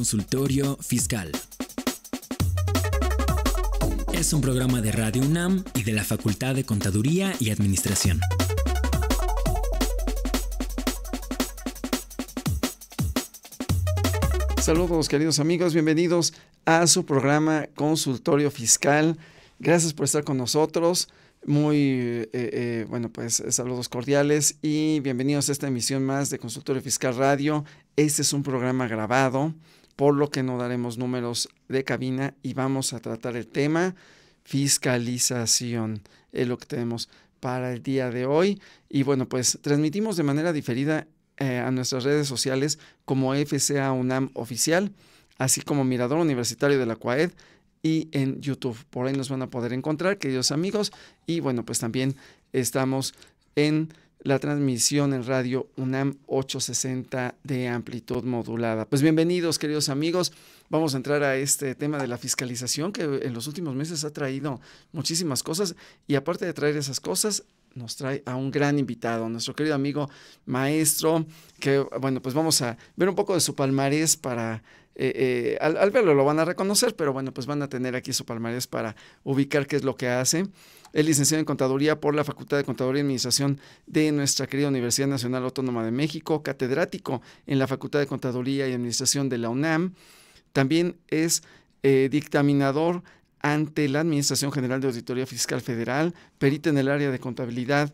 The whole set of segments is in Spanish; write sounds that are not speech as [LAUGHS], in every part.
Consultorio Fiscal. Es un programa de Radio UNAM y de la Facultad de Contaduría y Administración. Saludos queridos amigos, bienvenidos a su programa Consultorio Fiscal. Gracias por estar con nosotros. Muy, eh, eh, bueno, pues saludos cordiales y bienvenidos a esta emisión más de Consultorio Fiscal Radio. Este es un programa grabado por lo que no daremos números de cabina y vamos a tratar el tema fiscalización. Es lo que tenemos para el día de hoy. Y bueno, pues transmitimos de manera diferida eh, a nuestras redes sociales como FCA UNAM Oficial, así como Mirador Universitario de la CUAED y en YouTube. Por ahí nos van a poder encontrar, queridos amigos. Y bueno, pues también estamos en la transmisión en radio UNAM 860 de amplitud modulada. Pues bienvenidos, queridos amigos. Vamos a entrar a este tema de la fiscalización que en los últimos meses ha traído muchísimas cosas y aparte de traer esas cosas, nos trae a un gran invitado, nuestro querido amigo maestro, que bueno, pues vamos a ver un poco de su palmarés para, eh, eh, al verlo lo van a reconocer, pero bueno, pues van a tener aquí su palmarés para ubicar qué es lo que hace es licenciado en Contaduría por la Facultad de Contaduría y Administración de nuestra querida Universidad Nacional Autónoma de México, catedrático en la Facultad de Contaduría y Administración de la UNAM. También es eh, dictaminador ante la Administración General de Auditoría Fiscal Federal, perito en el área de contabilidad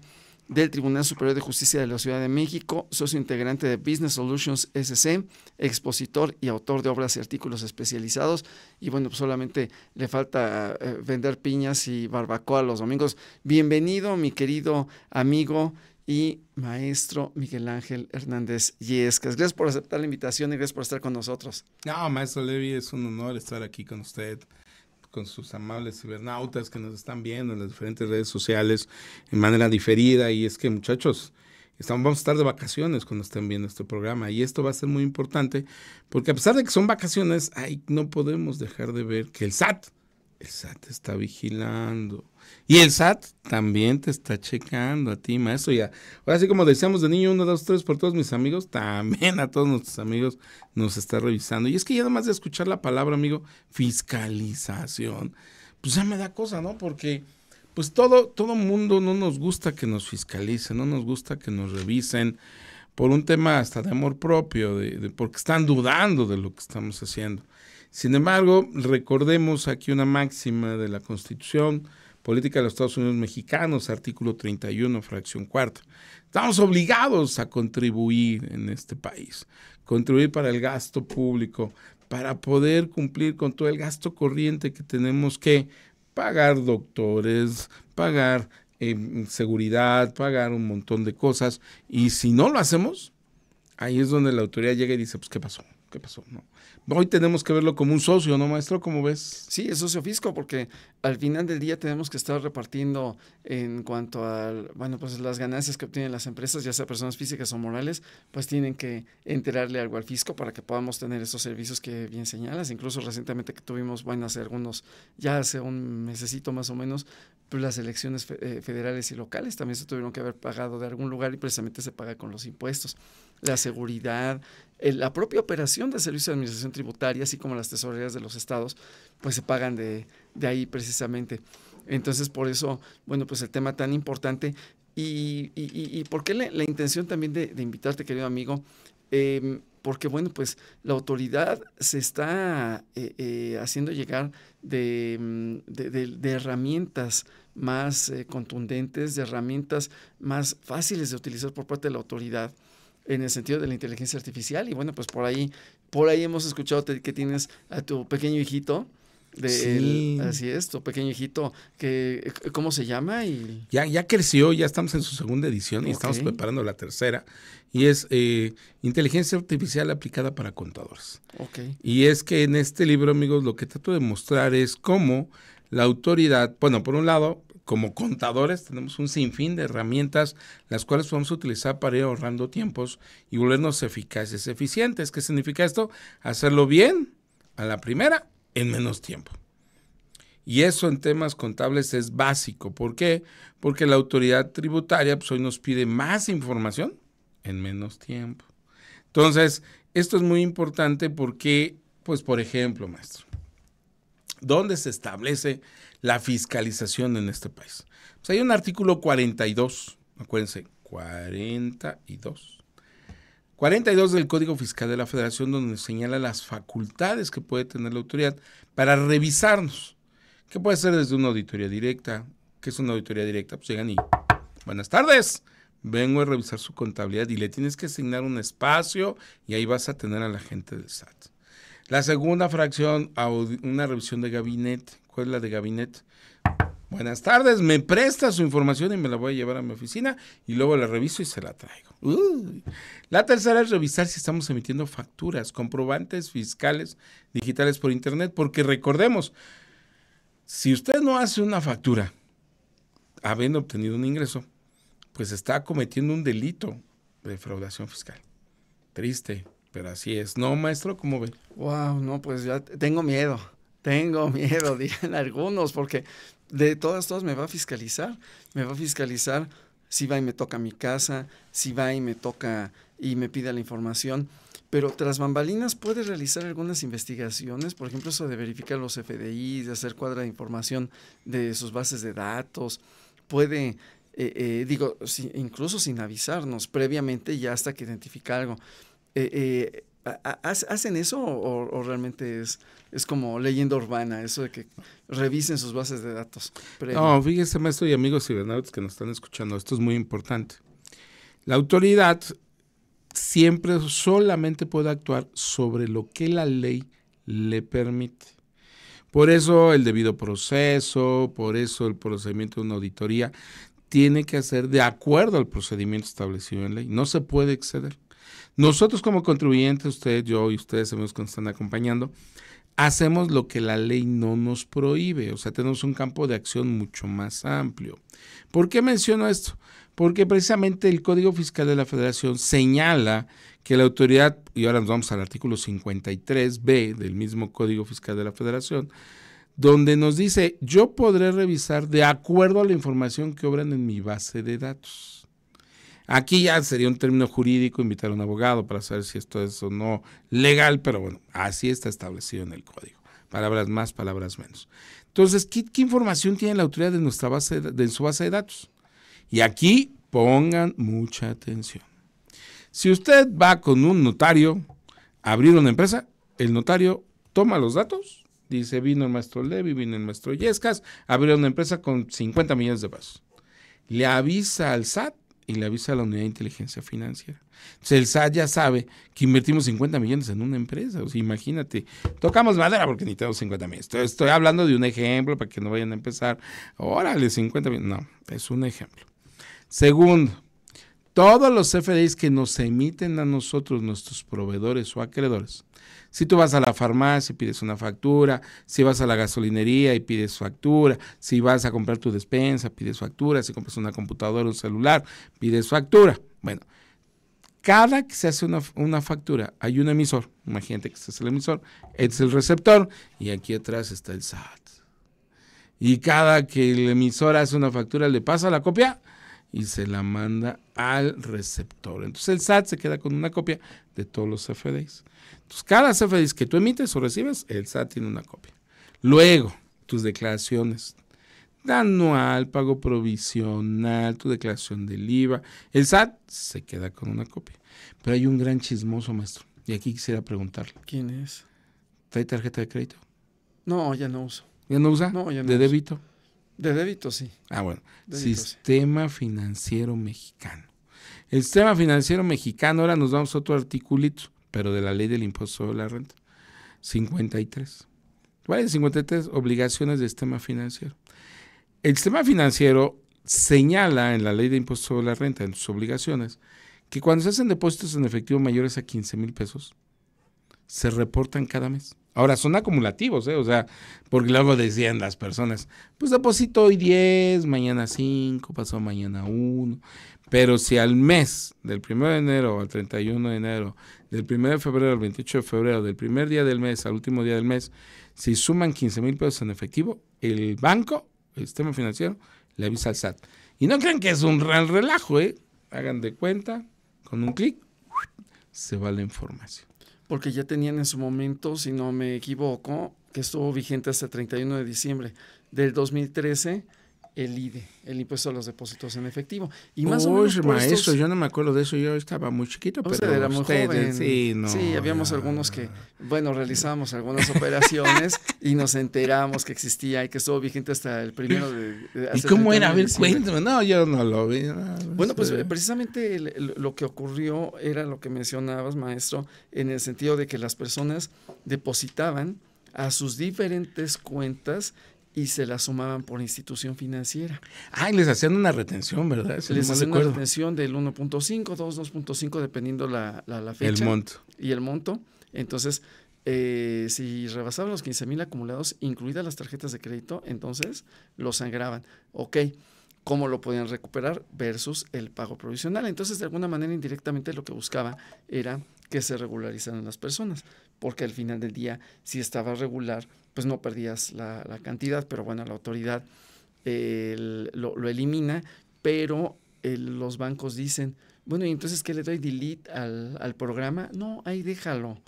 del Tribunal Superior de Justicia de la Ciudad de México, socio integrante de Business Solutions SC, expositor y autor de obras y artículos especializados. Y bueno, pues solamente le falta eh, vender piñas y barbacoa los domingos. Bienvenido, mi querido amigo y maestro Miguel Ángel Hernández Yescas. Gracias por aceptar la invitación y gracias por estar con nosotros. No, maestro Levi, es un honor estar aquí con usted con sus amables cibernautas que nos están viendo en las diferentes redes sociales en manera diferida. Y es que, muchachos, estamos, vamos a estar de vacaciones cuando estén viendo este programa. Y esto va a ser muy importante porque a pesar de que son vacaciones, no podemos dejar de ver que el SAT, el SAT está vigilando. Y el SAT también te está checando a ti, maestro. Ya. Ahora sí, como decíamos de niño, uno, dos, tres, por todos mis amigos, [LAUGHS] también a todos nuestros amigos nos está revisando. Y es que ya además de escuchar la palabra, amigo, fiscalización, pues ya me da cosa, ¿no? Porque pues todo, todo mundo no nos gusta que nos fiscalicen, no nos gusta que nos revisen por un tema hasta de amor propio, de, porque están dudando de lo que estamos haciendo. Sin embargo, recordemos aquí una máxima de la Constitución, Política de los Estados Unidos Mexicanos, artículo 31, fracción cuarta. Estamos obligados a contribuir en este país, contribuir para el gasto público, para poder cumplir con todo el gasto corriente que tenemos que pagar doctores, pagar em, seguridad, pagar un montón de cosas. Y si no lo hacemos, ahí es donde la autoridad llega y dice, pues, ¿qué pasó? ¿qué pasó? No. Hoy tenemos que verlo como un socio, ¿no, maestro? ¿Cómo ves? Sí, es socio fisco, porque al final del día tenemos que estar repartiendo en cuanto a, bueno, pues las ganancias que obtienen las empresas, ya sea personas físicas o morales, pues tienen que enterarle algo al fisco para que podamos tener esos servicios que bien señalas. Incluso recientemente que tuvimos, bueno, hace algunos, ya hace un mesecito más o menos, pues las elecciones eh, federales y locales también se tuvieron que haber pagado de algún lugar y precisamente se paga con los impuestos la seguridad, eh, la propia operación de servicio de administración tributaria, así como las tesorerías de los estados, pues se pagan de, de ahí precisamente. Entonces, por eso, bueno, pues el tema tan importante y, y, por qué la, intención también de, invitarte, querido amigo, em, porque bueno, pues la autoridad se está eh, eh, haciendo llegar de mm, herramientas más contundentes, de herramientas más fáciles de utilizar por parte de la autoridad en el sentido de la inteligencia artificial. Y bueno, pues por ahí, por ahí hemos escuchado que tienes a tu pequeño hijito. De así es, tu pequeño hijito, que, eh, ¿cómo se llama? Y... Ya, ya creció, ya estamos en su segunda edición y estamos preparando la tercera. Y es eh, Inteligencia Artificial aplicada para contadores. Y es que en este libro, amigos, lo que trato de mostrar es cómo la autoridad, bueno, por un lado, como contadores tenemos un sinfín de herramientas las cuales podemos utilizar para ir ahorrando tiempos y volvernos eficaces, eficientes. ¿Qué significa esto? Hacerlo bien a la primera en menos tiempo. Y eso en temas contables es básico. ¿Por qué? Porque la autoridad tributaria pues, hoy nos pide más información en menos tiempo. Entonces, esto es muy importante porque, pues, por ejemplo, maestro, ¿dónde se establece la fiscalización en este país. Pues, hay un artículo 42, acuérdense, 42. 42 del Código Fiscal de la Federación donde señala las facultades que puede tener la autoridad para revisarnos. ¿Qué puede ser desde una auditoría directa? ¿Qué es una auditoría directa? Pues llegan y buenas tardes. Vengo a revisar su contabilidad y le tienes que asignar un espacio y ahí vas a tener a la gente del SAT. La segunda fracción, una revisión de gabinete. ¿Cuál es la de gabinete? Buenas tardes, me presta su información y me la voy a llevar a mi oficina y luego la reviso y se la traigo. La tercera es revisar si estamos emitiendo facturas, comprobantes fiscales digitales por internet, porque recordemos, si usted no hace una factura habiendo obtenido un ingreso, pues está cometiendo un delito de defraudación fiscal. Triste, pero así es. ¿No, maestro? ¿Cómo ve? Wow, no, pues ya tengo miedo. Tengo [LAUGHS] miedo, dirían algunos, porque de todas, todas me va a fiscalizar. Me va a fiscalizar si va y me toca mi casa, si va y me toca y me pide la información. Pero tras bambalinas puede realizar algunas investigaciones, por ejemplo, eso de verificar los FDI, de hacer cuadra de información de sus bases de datos. Puede, eh, eh, digo, incluso sin avisarnos previamente ya hasta que identifica algo. Eh, eh, ¿Hacen eso o, realmente es, es, como leyenda urbana, eso de que revisen sus bases de datos? No, fíjese, maestro y amigos cibernautas que nos están escuchando, esto es muy importante. La autoridad siempre solamente puede actuar sobre lo que la ley le permite. Por eso el debido proceso, por eso el procedimiento de una auditoría tiene que hacer de acuerdo al procedimiento establecido en ley. No se puede exceder. Nosotros como contribuyentes, ustedes, yo y ustedes, amigos que nos están acompañando, hacemos lo que la ley no nos prohíbe, o sea, tenemos un campo de acción mucho más amplio. ¿Por qué menciono esto? Porque precisamente el Código Fiscal de la Federación señala que la autoridad, y ahora nos vamos al artículo 53b del mismo Código Fiscal de la Federación, donde nos dice, yo podré revisar de acuerdo a la información que obran en mi base de datos. Aquí ya sería un término jurídico invitar a un abogado para saber si esto es o no legal, pero bueno, así está establecido en el código. Palabras más, palabras menos. Entonces, ¿qué, qué información tiene la autoridad de, nuestra base de, su base de datos? Y aquí pongan mucha atención. Si usted va con un notario a abrir una empresa, el notario toma los datos, dice, vino el maestro Levi, vino el maestro Yescas, abrió una empresa con 50 millones de pesos. Le avisa al SAT y le avisa a la unidad de inteligencia financiera. Celsa el SAT ya sabe que invertimos 50 millones en una empresa. O imagínate, tocamos madera porque necesitamos 50 millones. Estoy, estoy hablando de un ejemplo para que no vayan a empezar. Órale, 50 millones. No, es un ejemplo. Segundo, todos los FDIs que nos emiten a nosotros, nuestros proveedores o acreedores, si tú vas a la farmacia y pides una factura, si vas a la gasolinería y pides factura, si vas a comprar tu despensa, pides factura, si compras una computadora o un celular, pides factura. Bueno, cada que se hace una, factura hay un emisor. Imagínate que este es el emisor, este es el receptor y aquí atrás está el SAT. Y cada que el emisor hace una factura le pasa la copia y se la manda al receptor. Entonces el SAT se queda con una copia de todos los CFDIs. Entonces cada CFDs que tú emites o recibes, el SAT tiene una copia. Luego, tus declaraciones anual, pago provisional, tu declaración del IVA. El SAT se queda con una copia. Pero hay un gran chismoso, maestro. Y aquí quisiera preguntarle. ¿Quién es? ¿Trae tarjeta de crédito? No, ya no uso. ¿Ya no usa? No, ya no. ¿De débito? De débito, sí. Ah, bueno. Sistema financiero mexicano. El sistema financiero mexicano, ahora nos damos otro articulito, pero de la ley del impuesto sobre la renta. 53. Vale, 53 obligaciones del sistema financiero. El sistema financiero señala en la ley de impuesto sobre la renta, en sus obligaciones, que cuando se hacen depósitos en efectivo mayores a 15 mil pesos, se reportan cada mes. Ahora son acumulativos, ¿eh? o sea, porque luego decían las personas, pues deposito hoy 10, mañana 5, pasó mañana 1. Pero si al mes, del 1 de enero al 31 de enero, del 1 de febrero al 28 de febrero, del primer día del mes al último día del mes, si suman 15 mil pesos en efectivo, el banco, el sistema financiero, le avisa al SAT. Y no crean que es un gran relajo, ¿eh? Hagan de cuenta, con un clic, se va la información porque ya tenían en su momento, si no me equivoco, que estuvo vigente hasta el 31 de diciembre del 2013, el IDE, el impuesto a los depósitos en efectivo. Y más Uy, maestro, yo no me acuerdo de eso, yo estaba muy chiquito, pero usted Sí, sí, habíamos algunos que, bueno, realizábamos algunas operaciones y nos enteramos que existía y que estuvo vigente hasta el primero de... ¿Y cómo era? A ver, cuéntame. No, yo no lo vi. bueno, pues precisamente lo que ocurrió era lo que mencionabas, maestro, en el sentido de que las personas depositaban a sus diferentes cuentas y se la sumaban por institución financiera. Ah, y les hacían una retención, ¿verdad? les hacían una retención del 1.5, 2, 2.5, dependiendo la, la, la, fecha. El monto. Y el monto. Entonces, eh, si rebasaban los 15.000 mil acumulados, incluidas las tarjetas de crédito, entonces lo sangraban. Ok cómo lo podían recuperar versus el pago provisional. Entonces, de alguna manera, indirectamente lo que buscaba era que se regularizaran las personas, porque al final del día, si estaba regular, pues no perdías la, cantidad, pero bueno, la autoridad eh, lo, elimina, pero eh, los bancos dicen, bueno, y entonces qué le doy delete al, al, programa, no, ahí déjalo.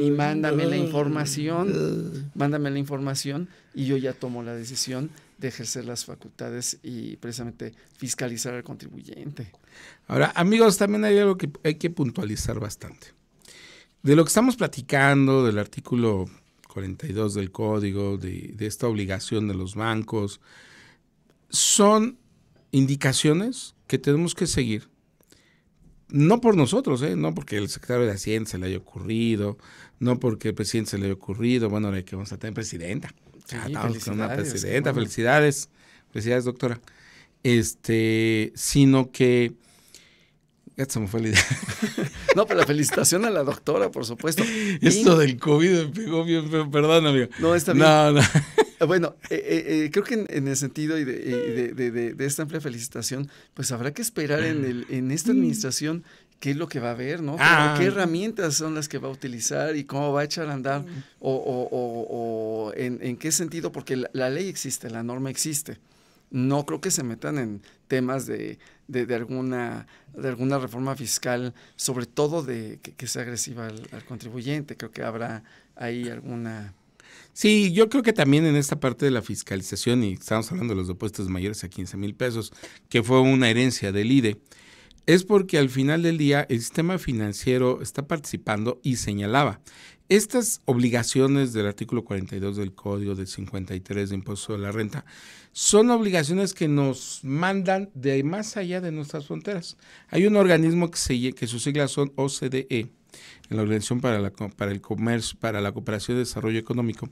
Y mándame la información, mándame la información y yo ya tomo la decisión de ejercer las facultades y precisamente fiscalizar al contribuyente. Ahora, amigos, también hay algo que hay que puntualizar bastante. De lo que estamos platicando, del artículo 42 del código, de, esta obligación de los bancos, son indicaciones que tenemos que seguir. No por nosotros, ¿eh? no porque el secretario de Hacienda se le haya ocurrido, no porque el presidente se le haya ocurrido, bueno, ahora que vamos a tener presidenta. felicidades, felicidades doctora. Este, sino que me fue [LAUGHS] No, pero pues la felicitación a la doctora, por supuesto. [LAUGHS] Esto del COVID me pegó bien, perdón, amigo. No, está bien. No, no. [LAUGHS] Bueno, eh, eh, eh, creo que en, el sentido de, esta amplia felicitación, pues habrá que esperar en, mm. el, en esta mm. administración qué es lo que va a haber, ¿no? Ah. ¿Qué herramientas son las que va a utilizar y cómo va a echar a andar? Mm. ¿O, en, qué sentido? Porque la ley existe, la norma existe no creo que se metan en temas de, de, alguna, de alguna reforma fiscal, sobre todo de que, sea agresiva al, contribuyente. Creo que habrá ahí alguna... Sí, yo creo que también en esta parte de la fiscalización, y estamos hablando de los depósitos mayores a 15 mil pesos, que fue una herencia del IDE, es porque al final del día el sistema financiero está participando y señalaba, estas obligaciones del artículo 42 del Código de 53 de Impuesto de la Renta son obligaciones que nos mandan de más allá de nuestras fronteras. Hay un organismo que, se, que sus siglas son OCDE, la Organización para, la, para el Comercio, para la Cooperación y Desarrollo Económico,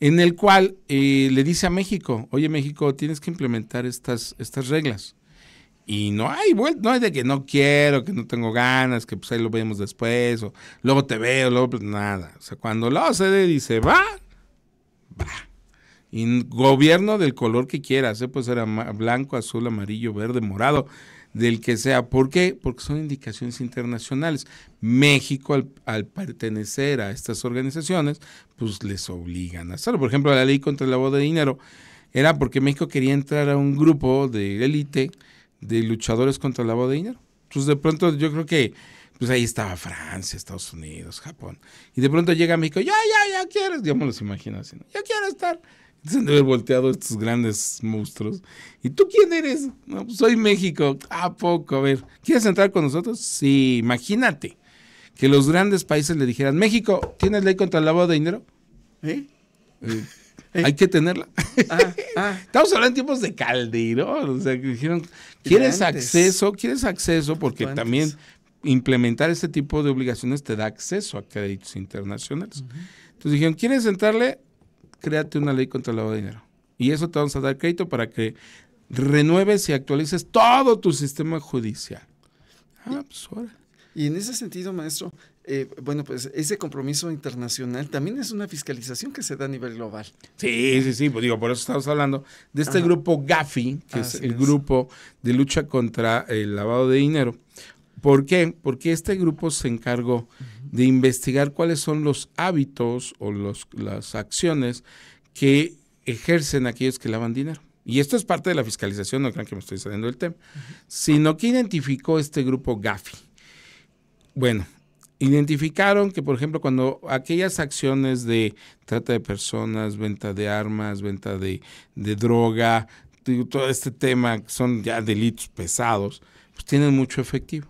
en el cual eh, le dice a México, oye México, tienes que implementar estas, estas reglas y no hay vuelta, no es de que no quiero, que no tengo ganas, que pues ahí lo vemos después, o luego te veo, luego pues nada. O sea, cuando lo cede dice, va, va. Y gobierno del color que quieras, ¿eh? pues era blanco, azul, amarillo, verde, morado, del que sea. ¿Por qué? Porque son indicaciones internacionales. México, al, al pertenecer a estas organizaciones, pues les obligan a hacerlo. Por ejemplo, la ley contra el lavado de dinero era porque México quería entrar a un grupo de élite de luchadores contra el lavado de dinero. Entonces pues, de pronto yo creo que pues ahí estaba Francia, Estados Unidos, Japón. Y de pronto llega México, ya, ya, ya quieres yo me los imagino yo quiero estar. Entonces de haber volteado estos grandes monstruos. ¿Y tú quién eres? No, pues, soy México. ¿A poco? A ver, ¿quieres entrar con nosotros? Sí, imagínate que los grandes países le dijeran, México, ¿tienes ley contra el lavado de dinero? ¿Eh? eh, [LAUGHS] ¿Eh? Hay que tenerla. Ah, ah. [LAUGHS] Estamos hablando en tiempos de Calderón, o sea, que dijeron, ¿Quieres acceso? ¿Quieres acceso? Porque también implementar este tipo de obligaciones te da acceso a créditos internacionales. Entonces dijeron, ¿quieres entrarle? Créate una ley contra el lavado de dinero. Y eso te vamos a dar crédito para que renueves y actualices todo tu sistema judicial. Ah, pues, y en ese sentido, maestro, eh, bueno, pues ese compromiso internacional también es una fiscalización que se da a nivel global. Sí, sí, sí, pues digo, por eso estamos hablando de este grupo GAFI, que es el grupo de lucha contra el lavado de dinero. ¿Por qué? Porque este grupo se encargó de investigar cuáles son los hábitos o las acciones que ejercen aquellos que lavan dinero. Y esto es parte de la fiscalización, no crean que me estoy saliendo del tema, sino que identificó este grupo GAFI. Bueno, Identificaron que, por ejemplo, cuando aquellas acciones de trata de personas, venta de armas, venta de, droga, todo este tema, son ya delitos pesados, pues tienen mucho efectivo.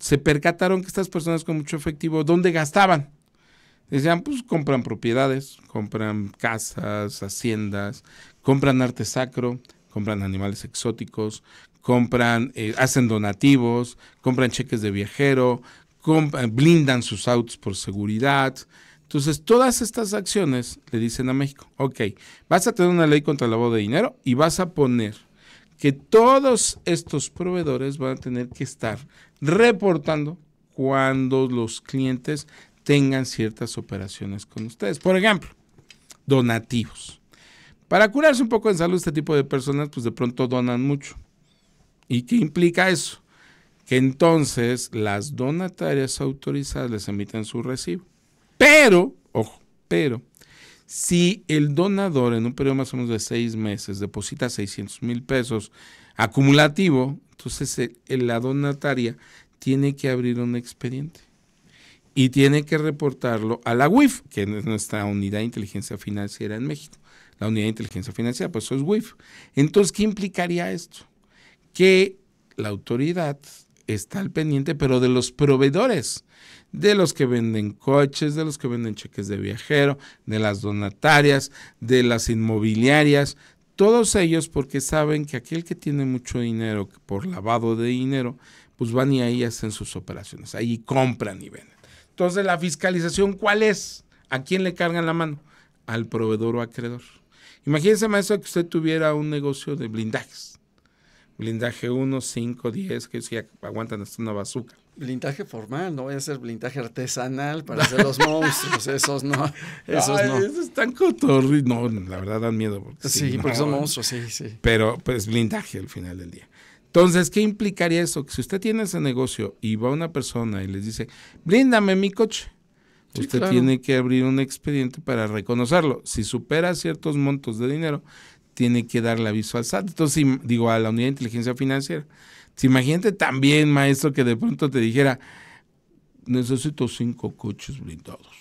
Se percataron que estas personas con mucho efectivo, ¿dónde gastaban? Decían, pues compran propiedades, compran casas, haciendas, compran arte sacro, compran animales exóticos, compran, eh, hacen donativos, compran cheques de viajero, eh, blindan sus autos por seguridad. Entonces, todas estas acciones le dicen a México, ok, vas a tener una ley contra el lavado de dinero y vas a poner que todos estos proveedores van a tener que estar reportando cuando los clientes tengan ciertas operaciones con ustedes. Por ejemplo, donativos. Para curarse un poco en salud este tipo de personas, pues de pronto donan mucho. ¿Y qué implica eso? que entonces las donatarias autorizadas les emitan su recibo. Pero, ojo, pero, si el donador en un periodo más o menos de seis meses deposita 600 mil pesos acumulativo, entonces eh, la donataria tiene que abrir un expediente y tiene que reportarlo a la UIF, que es nuestra unidad de inteligencia financiera en México. La unidad de inteligencia financiera, pues eso es UIF. Entonces, ¿qué implicaría esto? Que la autoridad está al pendiente, pero de los proveedores, de los que venden coches, de los que venden cheques de viajero, de las donatarias, de las inmobiliarias, todos ellos porque saben que aquel que tiene mucho dinero por lavado de dinero, pues van y ahí hacen sus operaciones, ahí compran y venden. Entonces, la fiscalización, ¿cuál es? ¿A quién le cargan la mano? Al proveedor o acreedor. Imagínense, maestro, que usted tuviera un negocio de blindajes blindaje 1, 5, 10, que si aguantan hasta una bazuca. Blindaje formal, no voy a hacer blindaje artesanal para [LAUGHS] hacer los monstruos, esos no, esos no. Esos están no, la verdad dan miedo. sí, porque son ¿eh? monstruos, sí, sí. Pero pues blindaje al final del día. Entonces, ¿qué implicaría eso? Que si usted tiene ese negocio y va una persona y les dice, blindame mi coche, usted tiene que abrir un expediente para reconocerlo. Si supera ciertos montos de dinero, tiene que darle aviso al SAT. Entonces, digo, a la Unidad de Inteligencia Financiera. imagínate también, maestro, que de pronto te dijera, necesito cinco coches blindados.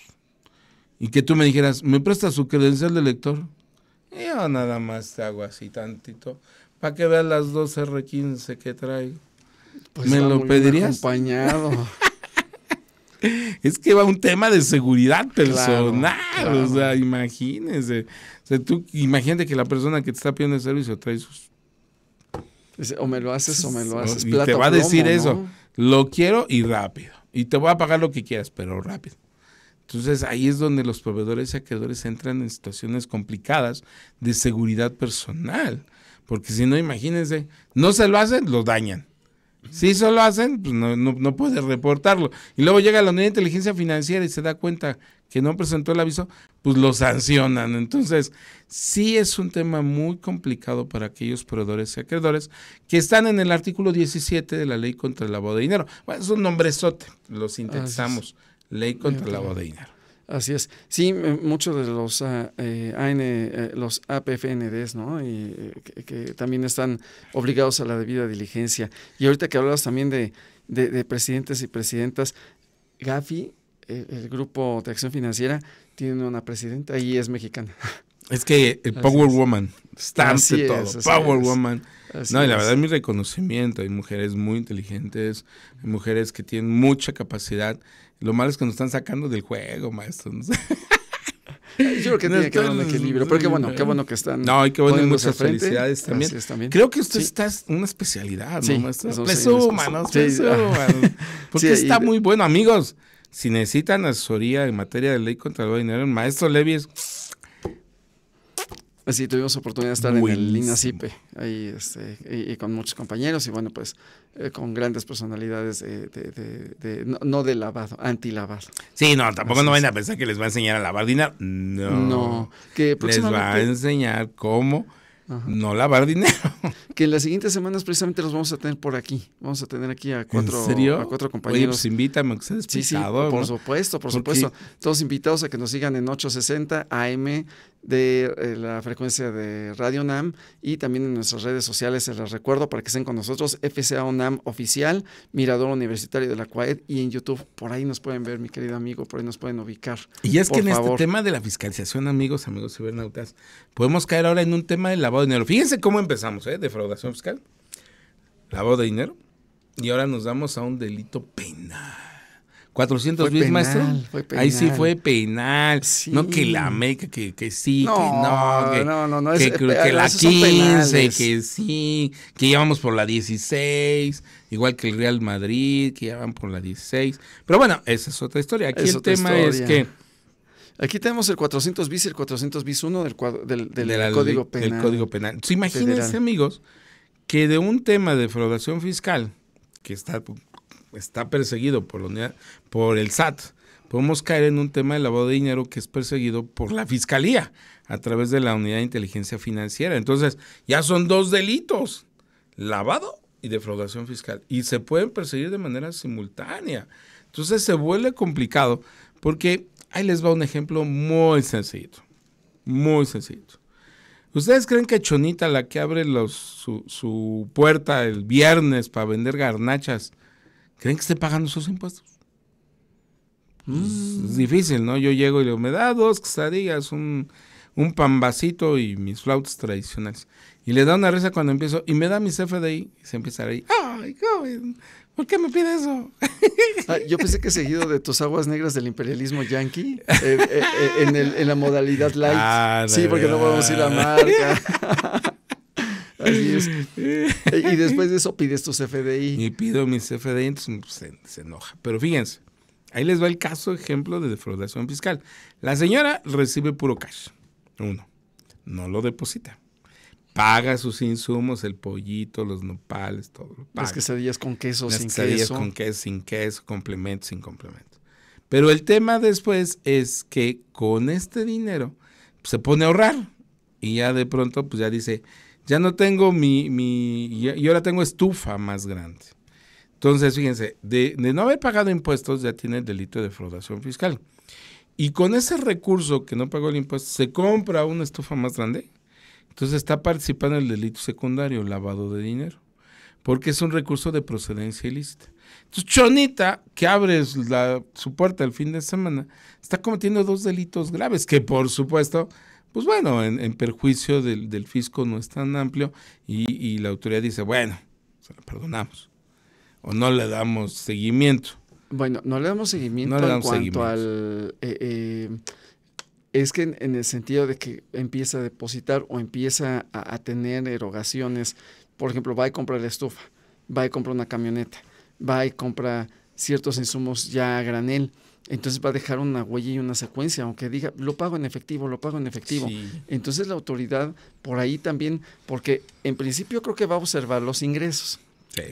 Y que tú me dijeras, ¿me prestas su credencial de lector? Yo nada más te hago así tantito, para que veas las dos R15 que traigo. Pues ¿Me lo pedirías? [LAUGHS] es que va un tema de seguridad personal, o sea, imagínese tú imagínate que la persona que te está pidiendo el servicio trae sus... O me lo haces o me lo haces. Y te va a decir eso. Lo quiero y rápido. Y te voy a pagar lo que quieras, pero rápido. Entonces ahí es donde los proveedores y acreedores entran en situaciones complicadas de seguridad personal. Porque si no, imagínense, no se lo hacen, lo dañan. Si se lo hacen, pues no, no, no puede reportarlo. Y luego llega la unidad de inteligencia financiera y se da cuenta que no presentó el aviso, pues lo sancionan. Entonces, sí es un tema muy complicado para aquellos proveedores y acreedores que están en el artículo 17 de la ley contra el lavado de dinero. Bueno, es un nombrezote, lo sintetizamos, ley contra el lavado de dinero. Así es. Sí, muchos de los ah, eh, eh, los APFNDs, ¿no? Y, eh, que, también están obligados a la debida diligencia. Y ahorita que hablabas también de, de, de presidentes y presidentas, Gafi eh, el, grupo de acción financiera tiene una presidenta y es mexicana. [LAUGHS] Es que eh, el Power Woman, está todo, Power Woman. no, y la verdad es mi reconocimiento, hay mujeres muy inteligentes, hay mujeres que tienen mucha capacidad. Lo malo es que nos están sacando del juego, maestro. [LAUGHS] Yo creo que no tiene que haber un equilibrio, pero qué bueno, qué bueno que están. No, y qué bueno, muchas felicidades también. también. Creo que usted está en una especialidad, ¿no, sí, maestro? Eso, Porque está muy bueno, amigos. Si necesitan asesoría en materia de ley contra el dinero, el maestro Levy es... Sí, tuvimos oportunidad de estar en el INACIPE ahí, este, y, con muchos compañeros y bueno, pues eh, con grandes personalidades de, no, de lavado, anti Sí, no, tampoco no vayan a pensar que les va a enseñar a lavar dinero. No, no que les va a enseñar cómo no lavar dinero. [LAUGHS] Que en las siguientes semanas precisamente los vamos a tener por aquí. Vamos a tener aquí a cuatro, A cuatro compañeros. Oye, pues invítame, que seas sí, por supuesto, por, supuesto. Todos invitados a que nos sigan en 860 AM de eh, la frecuencia de Radio NAM y también en nuestras redes sociales, se les recuerdo para que estén con nosotros, FCA Nam Oficial, Mirador Universitario de la CUAED y en YouTube, por ahí nos pueden ver, mi querido amigo, por ahí nos pueden ubicar. Y es que en este tema de la fiscalización, amigos, amigos cibernautas, podemos caer ahora en un tema de lavado dinero. Fíjense cómo empezamos, ¿eh? Defraudación fiscal, lavado de dinero, y ahora nos damos a un delito penal. 400 mil, maestro. Ahí sí fue penal. No que la meca, que, sí, que no. Que, Que, la 15, que sí, que llevamos por la 16. Igual que el Real Madrid, que ya por la 16. Pero bueno, esa es otra historia. Aquí el tema es que Aquí tenemos el 400 bis y el 400 bis 1 del, del, código, penal imagínense, amigos, que de un tema de defraudación fiscal que está, está perseguido por, la, por el SAT, podemos caer en un tema de lavado de dinero que es perseguido por la Fiscalía a través de la Unidad de Inteligencia Financiera. Entonces, ya son dos delitos, lavado y defraudación fiscal, y se pueden perseguir de manera simultánea. Entonces, se vuelve complicado porque Ahí les va un ejemplo muy sencillo. Muy sencillo. ¿Ustedes creen que Chonita, la que abre su, puerta el viernes para vender garnachas, creen que esté pagando sus impuestos? Mm. Es difícil, ¿no? Yo llego y le digo, me da dos quesadillas, un, un pambacito y mis flautas tradicionales. Y le da una risa cuando empiezo, y me da mis CFDI, y se empieza a reír. ¡Ay, ¿Por qué me pide eso? [LAUGHS] Ah, yo pensé que seguido de tus aguas negras del imperialismo yankee, eh, eh, eh, en, la modalidad light. Ah, sí, porque no podemos ir a marca. [LAUGHS] Y después de eso pides tus FDI. Y pido mis FDI, entonces pues, se enoja. Pero fíjense, ahí les va el caso, ejemplo de defraudación fiscal. La señora recibe puro cash. Uno, no lo deposita paga sus insumos, el pollito, los nopales, todo. Lo paga. Las quesadillas con queso, sin quesadillas con queso, sin queso, complemento, sin complemento. Pero el tema después es que con este dinero pues, se pone a ahorrar y ya de pronto pues ya dice, ya no tengo mi, mi ahora tengo estufa más grande. Entonces, fíjense, de, de, no haber pagado impuestos ya tiene el delito de defraudación fiscal. Y con ese recurso que no pagó el impuesto, se compra una estufa más grande entonces está participando en el delito secundario, lavado de dinero, porque es un recurso de procedencia ilícita. Entonces, Chonita, que abre la, su puerta el fin de semana, está cometiendo dos delitos graves, que por supuesto, pues bueno, en, perjuicio del, fisco no es tan amplio y, la autoridad dice, bueno, se la perdonamos o no le damos seguimiento. Bueno, no le damos seguimiento en cuanto al es que en, el sentido de que empieza a depositar o empieza a, tener erogaciones, por ejemplo, va y compra la estufa, va y compra una camioneta, va y compra ciertos insumos ya a granel, entonces va a dejar una huella y una secuencia, aunque diga, lo pago en efectivo, lo pago en efectivo. Entonces la autoridad por ahí también, porque en principio creo que va a observar los ingresos,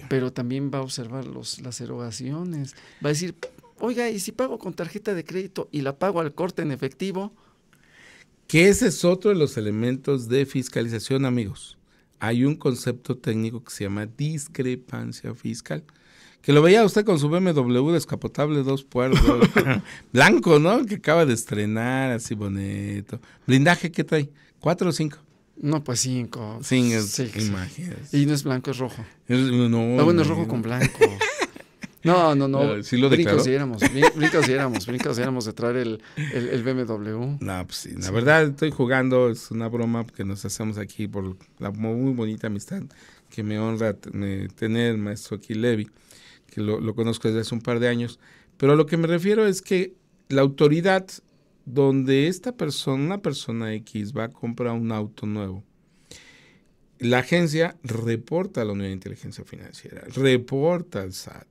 pero también va a observar los, las erogaciones, va a decir, oiga, ¿y si pago con tarjeta de crédito y la pago al corte en efectivo? Que ese es otro de los elementos de fiscalización, amigos. Hay un concepto técnico que se llama discrepancia fiscal. Que lo veía usted con su BMW descapotable dos puertos, [LAUGHS] blanco, ¿no? Que acaba de estrenar, así bonito. ¿Blindaje qué trae? ¿Cuatro o cinco? No, pues cinco. Cinco, imágenes. Y no es blanco, es rojo. no, no, ah, bueno, es rojo con blanco. [LAUGHS] No, no, no. Eh, sí lo declaró. Brincos éramos, brincos éramos de traer el, el, BMW. No, pues sí, la verdad estoy jugando, es una broma que nos hacemos aquí por la muy bonita amistad que me honra tener maestro aquí Levi, que lo, conozco desde hace un par de años. Pero a lo que me refiero es que la autoridad donde esta persona, una persona X, va a comprar un auto nuevo, la agencia reporta a la Unidad de Inteligencia Financiera, reporta al SAT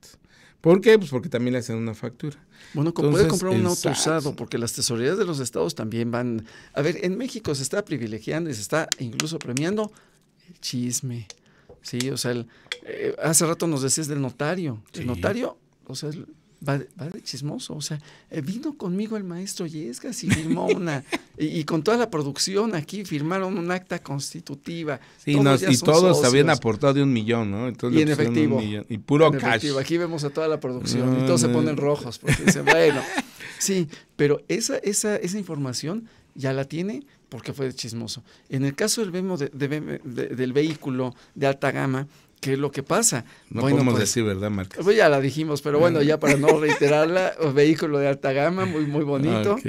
¿Por qué? Pues porque también le hacen una factura. Bueno, puede comprar un auto usado, porque las tesorerías de los estados también van. A ver, en México se está privilegiando y se está incluso premiando el chisme. Sí, o sea, eh, hace rato nos decías del notario. El notario, o sea, va, va de chismoso. O sea, eh, vino conmigo el maestro Yesgas y firmó una, [LAUGHS] y, con toda la producción aquí firmaron un acta constitutiva. y todos habían aportado de un millón, ¿no? Entonces y en efectivo. Y puro cash. Aquí vemos a toda la producción y ah, todos se ponen rojos porque dicen, bueno, [LAUGHS] sí, pero esa, esa, esa información ya la tiene porque fue de chismoso. En el caso del, del vehículo de alta gama, ¿Qué es lo que pasa? No podemos pues, decir, ¿verdad, Marcos? Pues, ya la dijimos, pero bueno, ya para no [LAUGHS] reiterarla, vehículo de alta gama, muy, muy bonito. Ah,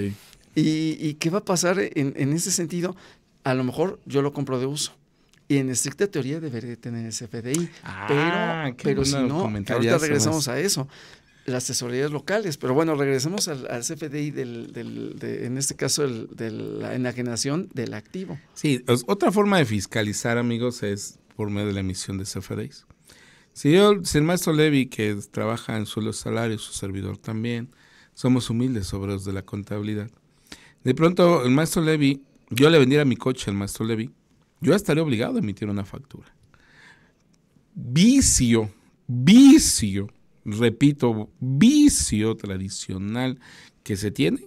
y, y, qué va a pasar en, ese sentido? A lo mejor yo lo compro de uso. Y en estricta teoría debería tener ese FDI. Ah, pero pero si no, ahorita regresamos a eso. Las tesorerías locales. Pero bueno, regresemos al, al CFDI, del, del en este caso, el, de la enajenación del activo. Sí, otra forma de fiscalizar, amigos, es por medio de la emisión de CFDs, Si, si el maestro Levy que trabaja en suelo salario, su servidor también, somos humildes obreros de la contabilidad. De pronto, el maestro Levy, yo le vendiera mi coche al maestro Levy, yo estaría obligado a emitir una factura. Vicio, vicio, repito, vicio tradicional que se tiene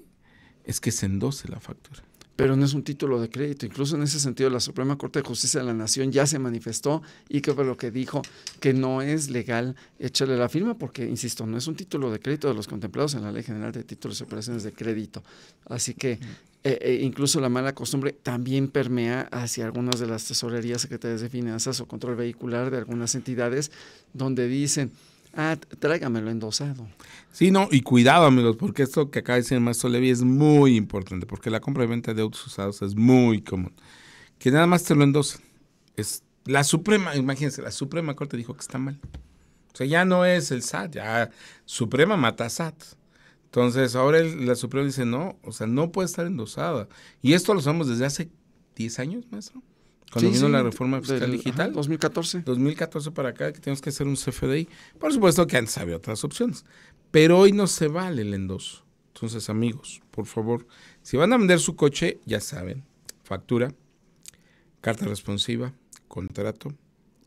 es que se endose la factura pero no es un título de crédito. Incluso en ese sentido, la Suprema Corte de Justicia de la Nación ya se manifestó y que fue lo que dijo que no es legal echarle la firma porque, insisto, no es un título de crédito de los contemplados en la Ley General de Títulos y Operaciones de Crédito. Así que eh, eh, incluso la mala costumbre también permea hacia algunas de las tesorerías, secretarias de finanzas o control vehicular de algunas entidades donde dicen, Ah, tráigamelo endosado. Sí, no, y cuidado amigos, porque esto que acaba de decir el maestro Levi es muy importante, porque la compra y venta de autos usados es muy común. Que nada más te lo endosen. Es la Suprema, imagínense, la Suprema Corte dijo que está mal. O sea, ya no es el SAT, ya Suprema mata SAT. Entonces, ahora la Suprema dice, no, o sea, no puede estar endosada. Y esto lo sabemos desde hace 10 años, maestro. Cuando la reforma fiscal digital. 2014. 2014 para acá, que tenemos que hacer un CFDI. Por supuesto que antes había otras opciones. Pero hoy no se vale el endoso. Entonces, amigos, por favor, si van a vender su coche, ya saben, factura, carta responsiva, contrato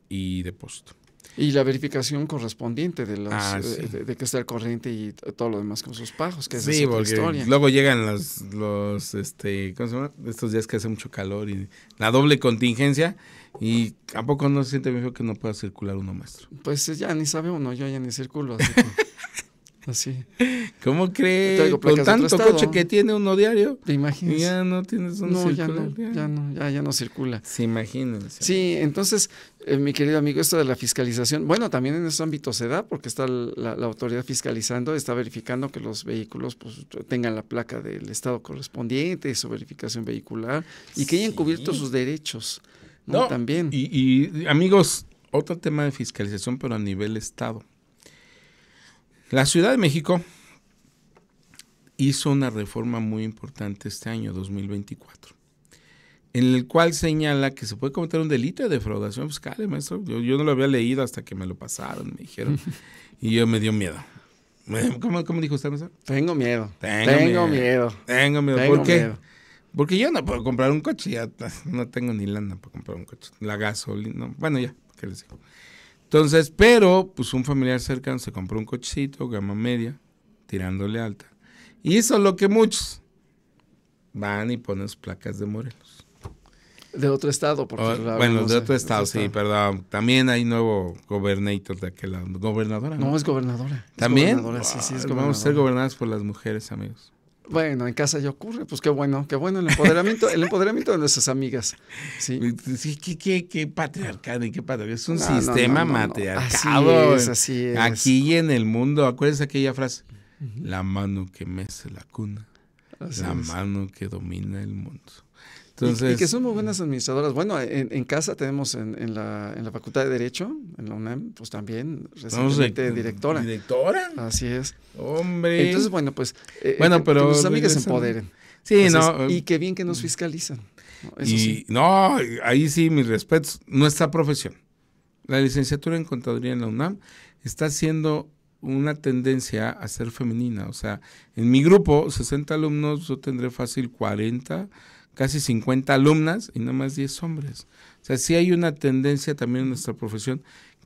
y depósito. Y la verificación correspondiente de, los, ah, eh, de, que está el corriente y todo lo demás con sus pagos, que es la historia. Luego llegan los, los este, ¿cómo se llama? Estos días que hace mucho calor y la doble contingencia. ¿Y a poco no se siente mejor que no pueda circular uno, maestro? Pues eh, ya ni sabe uno, yo ya ni circulo. Así [LAUGHS] Así. ¿Cómo cree? Con tanto coche que tiene uno diario. Te Ya no tienes un no, ya no, ya no, circula. Se imaginan. Sí, entonces, eh, mi querido amigo, esto de la fiscalización, bueno, también en ese ámbito se da porque está la, autoridad fiscalizando, está verificando que los vehículos pues, tengan la placa del estado correspondiente, su verificación vehicular y que hayan cubierto sus derechos. también. Y, y amigos, otro tema de fiscalización, pero a nivel estado la Ciudad de México hizo una reforma muy importante este año 2024 en el cual señala que se puede cometer un delito de defraudación fiscal, ¿eh, maestro. Yo, no lo había leído hasta que me lo pasaron, me dijeron, [LAUGHS] y yo me dio miedo. Em, ¿Cómo, dijo usted, maestro? Tengo miedo. Tengo, miedo. Tengo miedo. ¿Por qué? Porque yo no puedo comprar un coche, [LAUGHS] no tengo ni lana para comprar un coche. La gasolina, bueno, ya, ¿qué les digo? Entonces, pero, pues un familiar cercano se compró un cochecito, gama media, tirándole alta. Y hizo lo que muchos van y ponen placas de Morelos. De otro estado, por favor. Bueno, de otro estado, sí, perdón. También hay nuevo gobernator de aquel lado. Gobernadora. No, es gobernadora. ¿También? sí, sí, es Vamos a ser gobernadas por las mujeres, amigos. Bueno, en casa ya ocurre, pues qué bueno, qué bueno el empoderamiento, el [LAUGHS] empoderamiento de nuestras amigas. Sí. Pues ¿Qué, qué, patriarcado y qué patriarcado? Es un sistema matriarcado. Así Aquí y en el mundo, acuérdense aquella frase, la mano que mece la cuna, la mano que domina el mundo y, que son muy buenas administradoras. Bueno, en, casa tenemos en, la, Facultad de Derecho, en la UNAM, pues también recientemente directora. ¿Directora? Así es. Hombre. Entonces, bueno, pues. Eh, eh, bueno, pero. Que amigas se empoderen. Sí, no. Y eh, qué bien que nos mm. fiscalizan. y no, ahí sí, mis respetos. Nuestra profesión. La licenciatura en contaduría en la UNAM está siendo una tendencia a ser femenina. O sea, en mi grupo, 60 alumnos, yo tendré fácil 40 casi 50 alumnas y no más 10 hombres. O sea, sí hay una tendencia también en nuestra profesión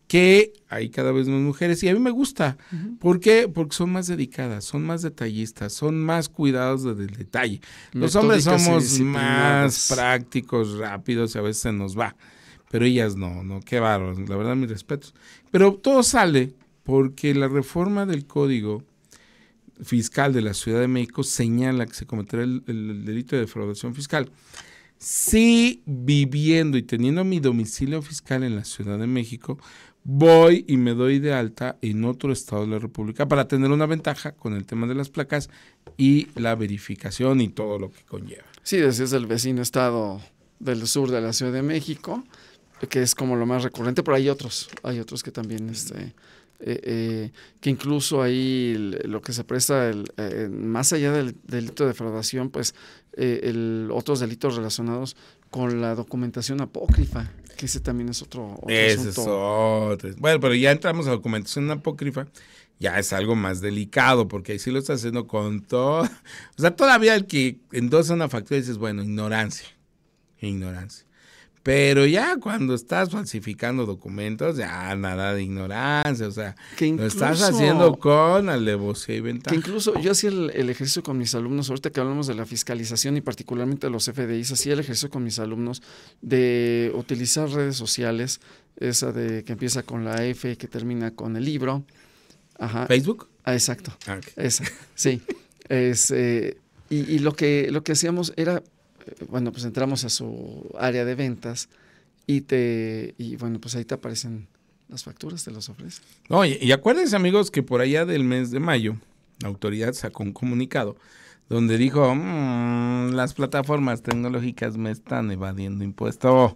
que hay cada vez más mujeres y a mí me gusta. porque ¿Por qué? Porque son más dedicadas, son más detallistas, son más cuidados del detalle. Los hombres somos más prácticos, rápidos y a veces se nos va, pero ellas no, no, qué bárbaro, la verdad mis respetos. Pero todo sale porque la reforma del código fiscal de la Ciudad de México señala que se cometerá el, delito de defraudación fiscal. Si viviendo y teniendo mi domicilio fiscal en la Ciudad de México, voy y me doy de alta en otro estado de la República para tener una ventaja con el tema de las placas y la verificación y todo lo que conlleva. Sí, ese es el vecino estado del sur de la Ciudad de México, que es como lo más recurrente, pero hay otros, hay otros que también este, eh, eh, que incluso ahí lo que se presta, el, eh, más allá del delito de defraudación, pues eh, el, otros delitos relacionados con la documentación apócrifa, que ese también es otro, Bueno, pero ya entramos a documentación apócrifa, ya es algo más delicado, porque ahí sí lo está haciendo con todo. [LAUGHS] O sea, todavía el que endosa una factura dices, bueno, ignorancia. Ignorancia. Pero ya cuando estás falsificando documentos, ya nada de ignorancia, o sea, lo estás haciendo con alevosía y ventaja. Que incluso yo hacía el, ejercicio con mis alumnos, ahorita que hablamos de la fiscalización y particularmente de los FDIs, hacía el ejercicio con mis alumnos de utilizar redes sociales, esa de que empieza con la F, y que termina con el libro. Ajá. ¿Facebook? Ah, exacto. Ah, esa, sí. Eh, y, y lo, que, lo que hacíamos era bueno, pues entramos a su área de ventas y te, y bueno, pues ahí te aparecen las facturas, te las ofrece. No, y, acuérdense amigos que por allá del mes de mayo, la autoridad sacó un comunicado donde dijo, mm, las plataformas tecnológicas me están evadiendo impuestos,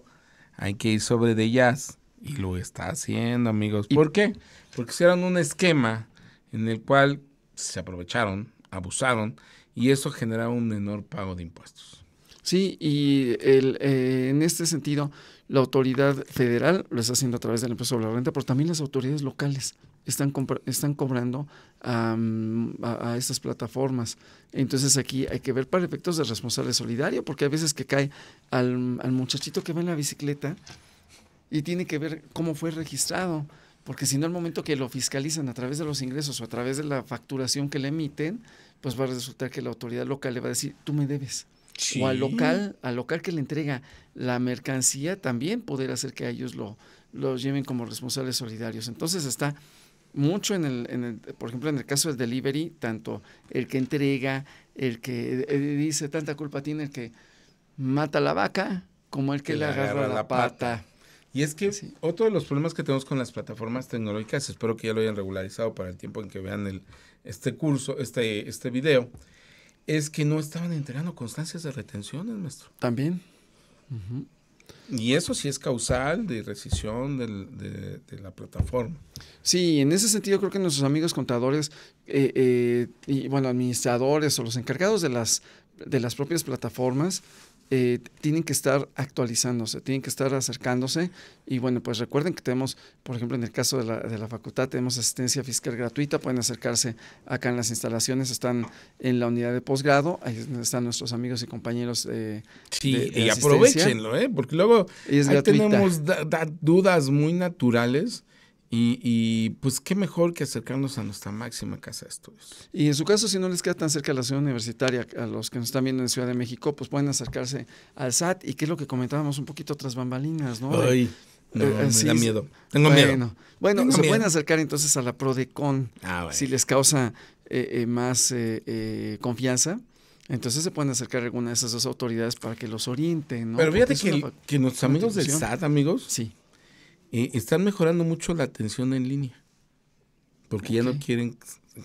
hay que ir sobre de ellas. Y lo está haciendo, amigos. ¿Por qué? Porque hicieron un esquema en el cual se aprovecharon, abusaron, y eso generaba un menor pago de impuestos. Sí, y el, eh, en este sentido, la autoridad federal lo está haciendo a través del impuesto sobre la renta, pero también las autoridades locales están, están cobrando a, estas plataformas. Entonces aquí hay que ver para efectos de responsable solidario, porque a veces que cae al, muchachito que va en la bicicleta y tiene que ver cómo fue registrado, porque si no al momento que lo fiscalizan a través de los ingresos o a través de la facturación que le emiten, pues va a resultar que la autoridad local le va a decir, tú me debes o al local, al local que le entrega la mercancía, también poder hacer que a ellos lo, los lleven como responsables solidarios. Entonces está mucho en el, en el, por ejemplo, en el caso del delivery, tanto el que entrega, el que eh, eh, dice tanta culpa tiene el que mata la vaca, como el que, le agarra, la, pata. Y es que otro de los problemas que tenemos con las plataformas tecnológicas, espero que ya lo hayan regularizado para el tiempo en que vean el, este curso, este, este video, es que no estaban entregando constancias de retenciones, maestro. También. Y eso sí es causal de rescisión de, la plataforma. Sí, en ese sentido creo que nuestros amigos contadores eh, eh, y bueno, administradores o los encargados de las, de las propias plataformas eh, tienen que estar actualizándose, tienen que estar acercándose. Y bueno, pues recuerden que tenemos, por ejemplo, en el caso de la, de la facultad, tenemos asistencia fiscal gratuita, pueden acercarse acá en las instalaciones, están en la unidad de posgrado, ahí están nuestros amigos y compañeros. Eh, sí, y aprovechenlo, ¿eh? porque luego ahí tenemos dudas muy naturales y, pues qué mejor que acercarnos a nuestra máxima casa de estudios. Y en su caso, si no les queda tan cerca la ciudad universitaria, a los que nos están viendo en Ciudad de México, pues pueden acercarse al SAT y que es lo que comentábamos un poquito otras bambalinas, ¿no? Ay. Eh, me da miedo. Tengo bueno, miedo. Bueno, se pueden acercar entonces a la PRODECON ah, si les causa eh, eh, más confianza. Entonces se pueden acercar a alguna de esas dos autoridades para que los orienten. ¿no? Pero fíjate que, que, nuestros amigos del SAT, amigos, sí. Eh, están mejorando mucho la atención en línea, porque ya no quieren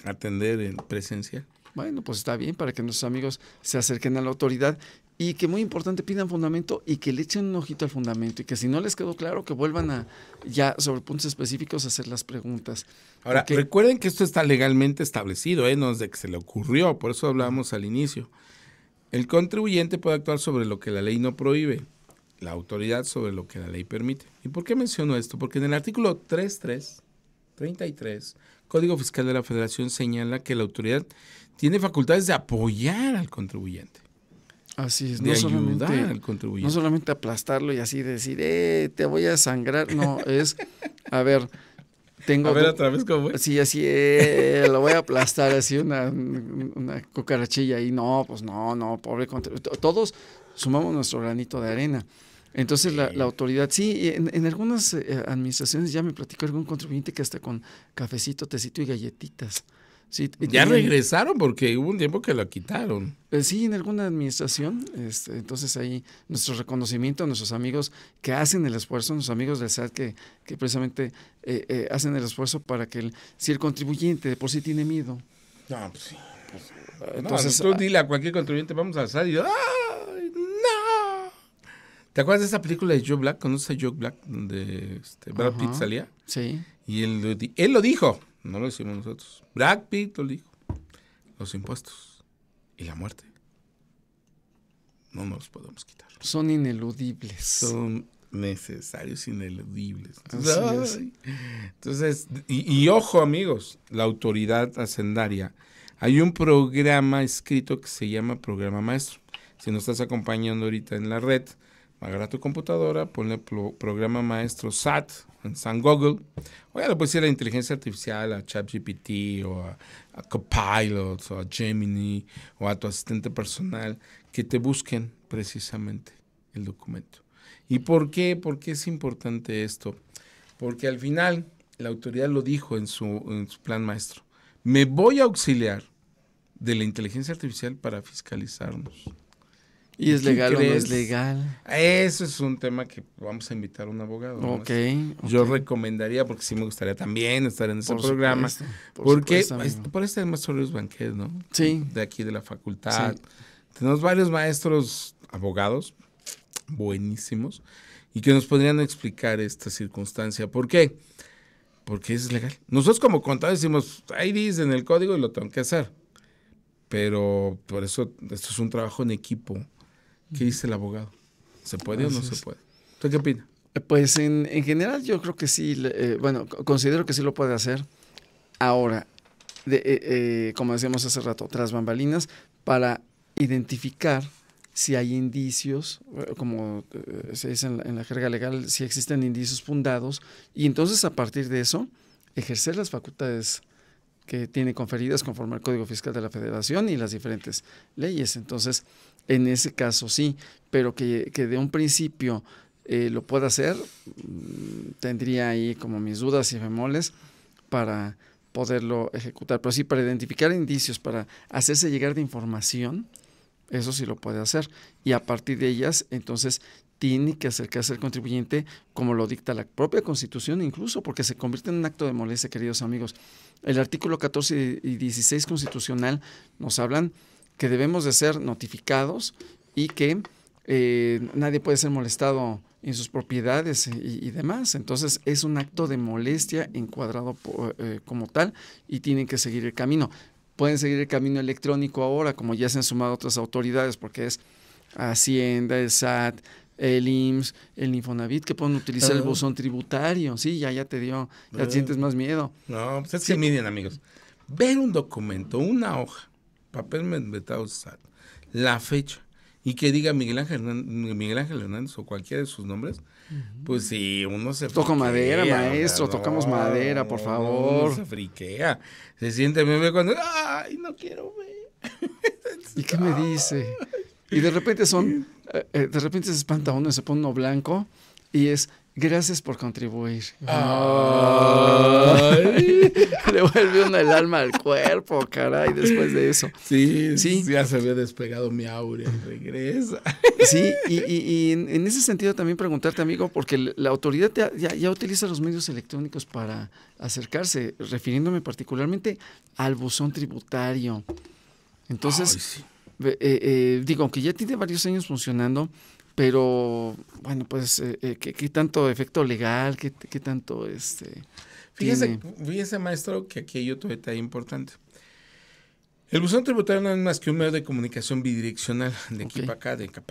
atender en presencia. Bueno, pues está bien para que nuestros amigos se acerquen a la autoridad y que muy importante pidan fundamento y que le echen un ojito al fundamento y que si no les quedó claro que vuelvan a ya sobre puntos específicos a hacer las preguntas. Ahora, recuerden que esto está legalmente establecido, ¿eh? no es de que se le ocurrió, por eso hablábamos al inicio. El contribuyente puede actuar sobre lo que la ley no prohíbe la autoridad sobre lo que la ley permite. ¿Y por qué menciono esto? Porque en el artículo 3.3, 33, Código Fiscal de la Federación señala que la autoridad tiene facultades de apoyar al contribuyente. Así es, no ayudar solamente, al contribuyente. No solamente aplastarlo y así decir, eh, te voy a sangrar, no, es, a ver, tengo... A ver otra vez cómo voy así, eh, lo voy a aplastar, así una, una cucarachilla y no, pues no, no, pobre contribuyente. Todos sumamos nuestro granito de arena. Entonces la, autoridad, sí, en, algunas eh, administraciones ya me platicó algún contribuyente que hasta con cafecito, tecito y galletitas. Sí, ya regresaron porque hubo un tiempo que la quitaron. Eh, sí, en alguna administración. Este, entonces ahí nuestro reconocimiento a nuestros amigos que hacen el esfuerzo, nuestros amigos del SAT que, precisamente eh, hacen el esfuerzo para que si el contribuyente de por sí tiene miedo. No, pues sí. Pues, entonces, tú ah, dile a cualquier contribuyente, vamos al SAT y ¡ay, no! ¿Te acuerdas de esa película de Joe Black? ¿Conoces a Joe Black? Donde este, Brad Pitt salía. Sí. Y él, lo dijo. No lo decimos nosotros. Brad Pitt lo dijo. Los impuestos y la muerte. No nos los podemos quitar. Son ineludibles. Son necesarios, ineludibles. Entonces, entonces y, y, ojo amigos, la autoridad hacendaria. Hay un programa escrito que se llama Programa Maestro. Si nos estás acompañando ahorita en la red, Agarra tu computadora, ponle programa maestro SAT en San Google. O ya le puedes ir a inteligencia artificial, a ChatGPT, o a, Copilot, o a Gemini, o a tu asistente personal, que te busquen precisamente el documento. ¿Y por qué? ¿Por qué es importante esto? Porque al final la autoridad lo dijo en su plan maestro. Me voy a auxiliar de la inteligencia artificial para fiscalizarnos. ¿Y es legal o es legal? Eso es un tema que vamos a invitar a un abogado. ok. Yo recomendaría, porque sí me gustaría también estar en ese programa. por porque por este sobre ¿no? Sí. De aquí de la facultad. Tenemos varios maestros abogados buenísimos y que nos podrían explicar esta circunstancia. ¿Por qué? Porque es legal. Nosotros como contadores decimos, ahí dice en el código y lo tengo que hacer. Pero por eso esto es un trabajo en equipo ¿Qué dice el abogado? ¿Se puede o no se puede? ¿Usted qué opina? Eh, pues en, en general yo creo que sí, eh, bueno, considero que sí lo puede hacer. Ahora, de, eh, como decíamos hace rato, tras bambalinas, para identificar si hay indicios, como se dice en la, en la, jerga legal, si existen indicios fundados, y entonces a partir de eso, ejercer las facultades que tiene conferidas conforme al Código Fiscal de la Federación y las diferentes leyes. Entonces, en ese caso sí, pero que, de un principio eh, lo pueda hacer, mm, tendría ahí como mis dudas y bemoles para poderlo ejecutar. Pero sí, para identificar indicios, para hacerse llegar de información, eso sí lo puede hacer. Y a partir de ellas, entonces, tiene que acercarse al contribuyente como lo dicta la propia Constitución incluso, porque se convierte en un acto de molestia, queridos amigos. El artículo 14 y 16 constitucional nos hablan que debemos de ser notificados y que eh, nadie puede ser molestado en sus propiedades y, demás. Entonces es un acto de molestia encuadrado eh, como tal y tienen que seguir el camino. Pueden seguir el camino electrónico ahora, como ya se han sumado otras autoridades, porque es Hacienda, el SAT, el IMSS, el Infonavit, que pueden utilizar el ah. buzón tributario. Sí, ya, ya te dio, ya te ah. sientes más miedo. No, pues es miren, amigos, ver un documento, una hoja, papel usar la fecha y que diga Miguel Ángel, Miguel Ángel Hernández o cualquiera de sus nombres, pues si uno se Toco madera, maestro, tocamos madera, por favor. se friquea, se siente bebé cuando, ay, no quiero ver. ¿Y qué me dice? [LAUGHS] Y de repente son, eh, eh, de repente se espanta uno, se pone uno blanco y es, Gracias por contribuir. [LAUGHS] Le vuelve el alma al cuerpo, caray, después de eso. Sí, sí. Ya se había despegado mi aura regresa. Sí, y, y, en, ese sentido también preguntarte, amigo, porque la autoridad ya, utiliza los medios electrónicos para acercarse, refiriéndome particularmente al buzón tributario. Entonces, eh, eh, digo, aunque ya tiene varios años funcionando, pero bueno, pues, eh, eh, ¿qué, tanto efecto legal? ¿Qué, tanto este? Fíjese, fíjese, maestro, que aquí hay otro detalle importante. El buzón tributario no es más que un medio de comunicación bidireccional de aquí para acá, de acá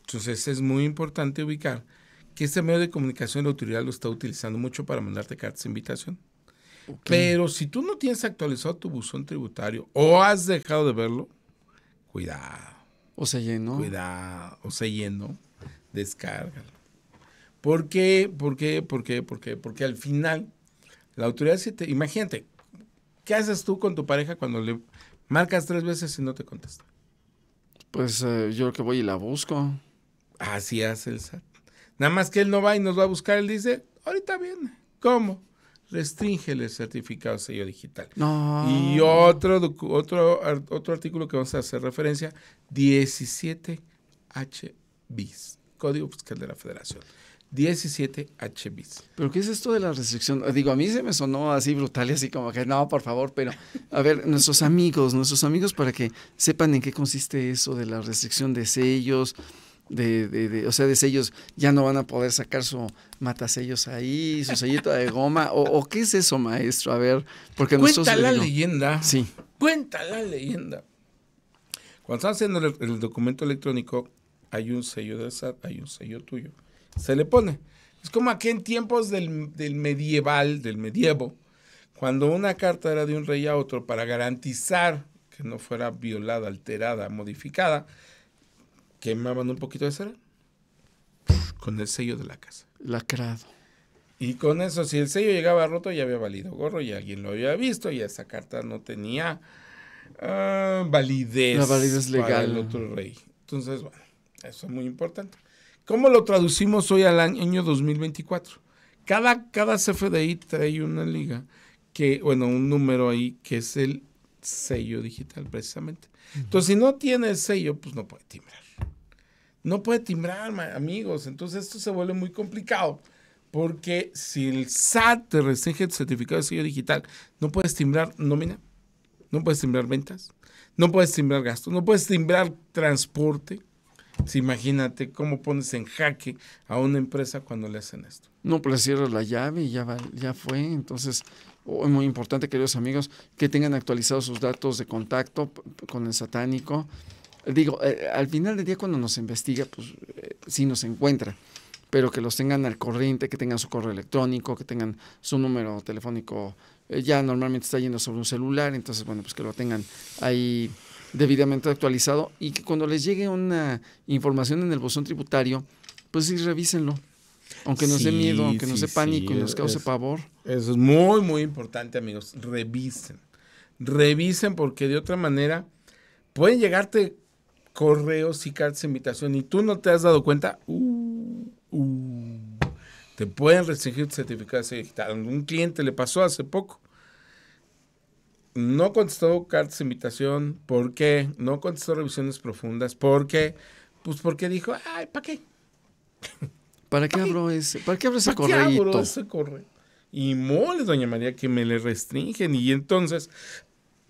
Entonces es muy importante ubicar que este medio de comunicación la autoridad lo está utilizando mucho para mandarte cartas de invitación. Pero si tú no tienes actualizado tu buzón tributario o has dejado de verlo, cuidado o se llenó. Cuidado, o se llenó. Descárgalo. ¿Por qué? ¿Por qué? ¿Por qué? ¿Por qué? Porque al final, la autoridad se te. Imagínate, ¿qué haces tú con tu pareja cuando le marcas tres veces y no te contesta? Pues eh, yo creo que voy y la busco. Así hace el SAT. Nada más que él no va y nos va a buscar, él dice, ahorita viene. ¿Cómo? restringe el certificado de sello digital. No. Y otro, otro, otro artículo que vamos a hacer referencia, 17 hbis Código Fiscal de la Federación. 17 hbis ¿Pero qué es esto de la restricción? Digo, a mí se me sonó así brutal, así como que no, por favor, pero a ver, nuestros amigos, nuestros amigos para que sepan en qué consiste eso de la restricción de sellos, de, de, o sea, de sellos, ya no van a poder sacar su matasellos ahí, su sellito de goma, o, qué es eso, maestro, a ver, porque Cuenta la leyenda. Sí. Cuenta la leyenda. Cuando están haciendo el, documento electrónico, hay un sello del SAT, hay un sello tuyo. Se le pone. Es como aquí en tiempos del, del medieval, del medievo, cuando una carta era de un rey a otro para garantizar que no fuera violada, alterada, modificada, quemaban un poquito de cera con el sello de la casa. Lacrado. Y con eso, si el sello llegaba roto, ya había valido gorro y alguien lo había visto y esa carta no tenía ah, validez. validez legal. Para otro rey. Entonces, bueno, eso es muy importante. ¿Cómo lo traducimos hoy al año 2024? Cada, cada CFDI trae una liga que, bueno, un número ahí que es el sello digital precisamente. Entonces, si no tiene el sello, pues no puede timbrar no puede timbrar, amigos. Entonces esto se vuelve muy complicado. Porque si el SAT te restringe el certificado de sello digital, no puedes timbrar nómina, no puedes timbrar ventas, no puedes timbrar gastos, no puedes timbrar transporte. imagínate cómo pones en jaque a una empresa cuando le hacen esto. No, pues le cierras la llave y ya, ya fue. Entonces, oh, es muy importante, queridos amigos, que tengan actualizados sus datos de contacto con el satánico digo, eh, al final del día cuando nos investiga, pues eh, sí nos encuentra, pero que los tengan al corriente, que tengan su correo electrónico, que tengan su número telefónico, eh, ya normalmente está yendo sobre un celular, entonces bueno, pues que lo tengan ahí debidamente actualizado y que cuando les llegue una información en el buzón tributario, pues sí, revísenlo. Aunque nos dé miedo, aunque no nos dé pánico y nos cause pavor. Eso es muy, muy importante, amigos. Revisen. Revisen porque de otra manera pueden llegarte correos y cartas de invitación y tú no te has dado cuenta, uh, uh, te pueden restringir tu certificado de digital. Un cliente le pasó hace poco. No contestó cartas de invitación. ¿Por qué? No contestó revisiones profundas. ¿Por qué? Pues porque dijo, ay, ¿para qué? ¿Para qué abro ese? ¿Para qué abro ¿Para qué abro ese correo? Y mole, doña María, que me le restringen. Y entonces,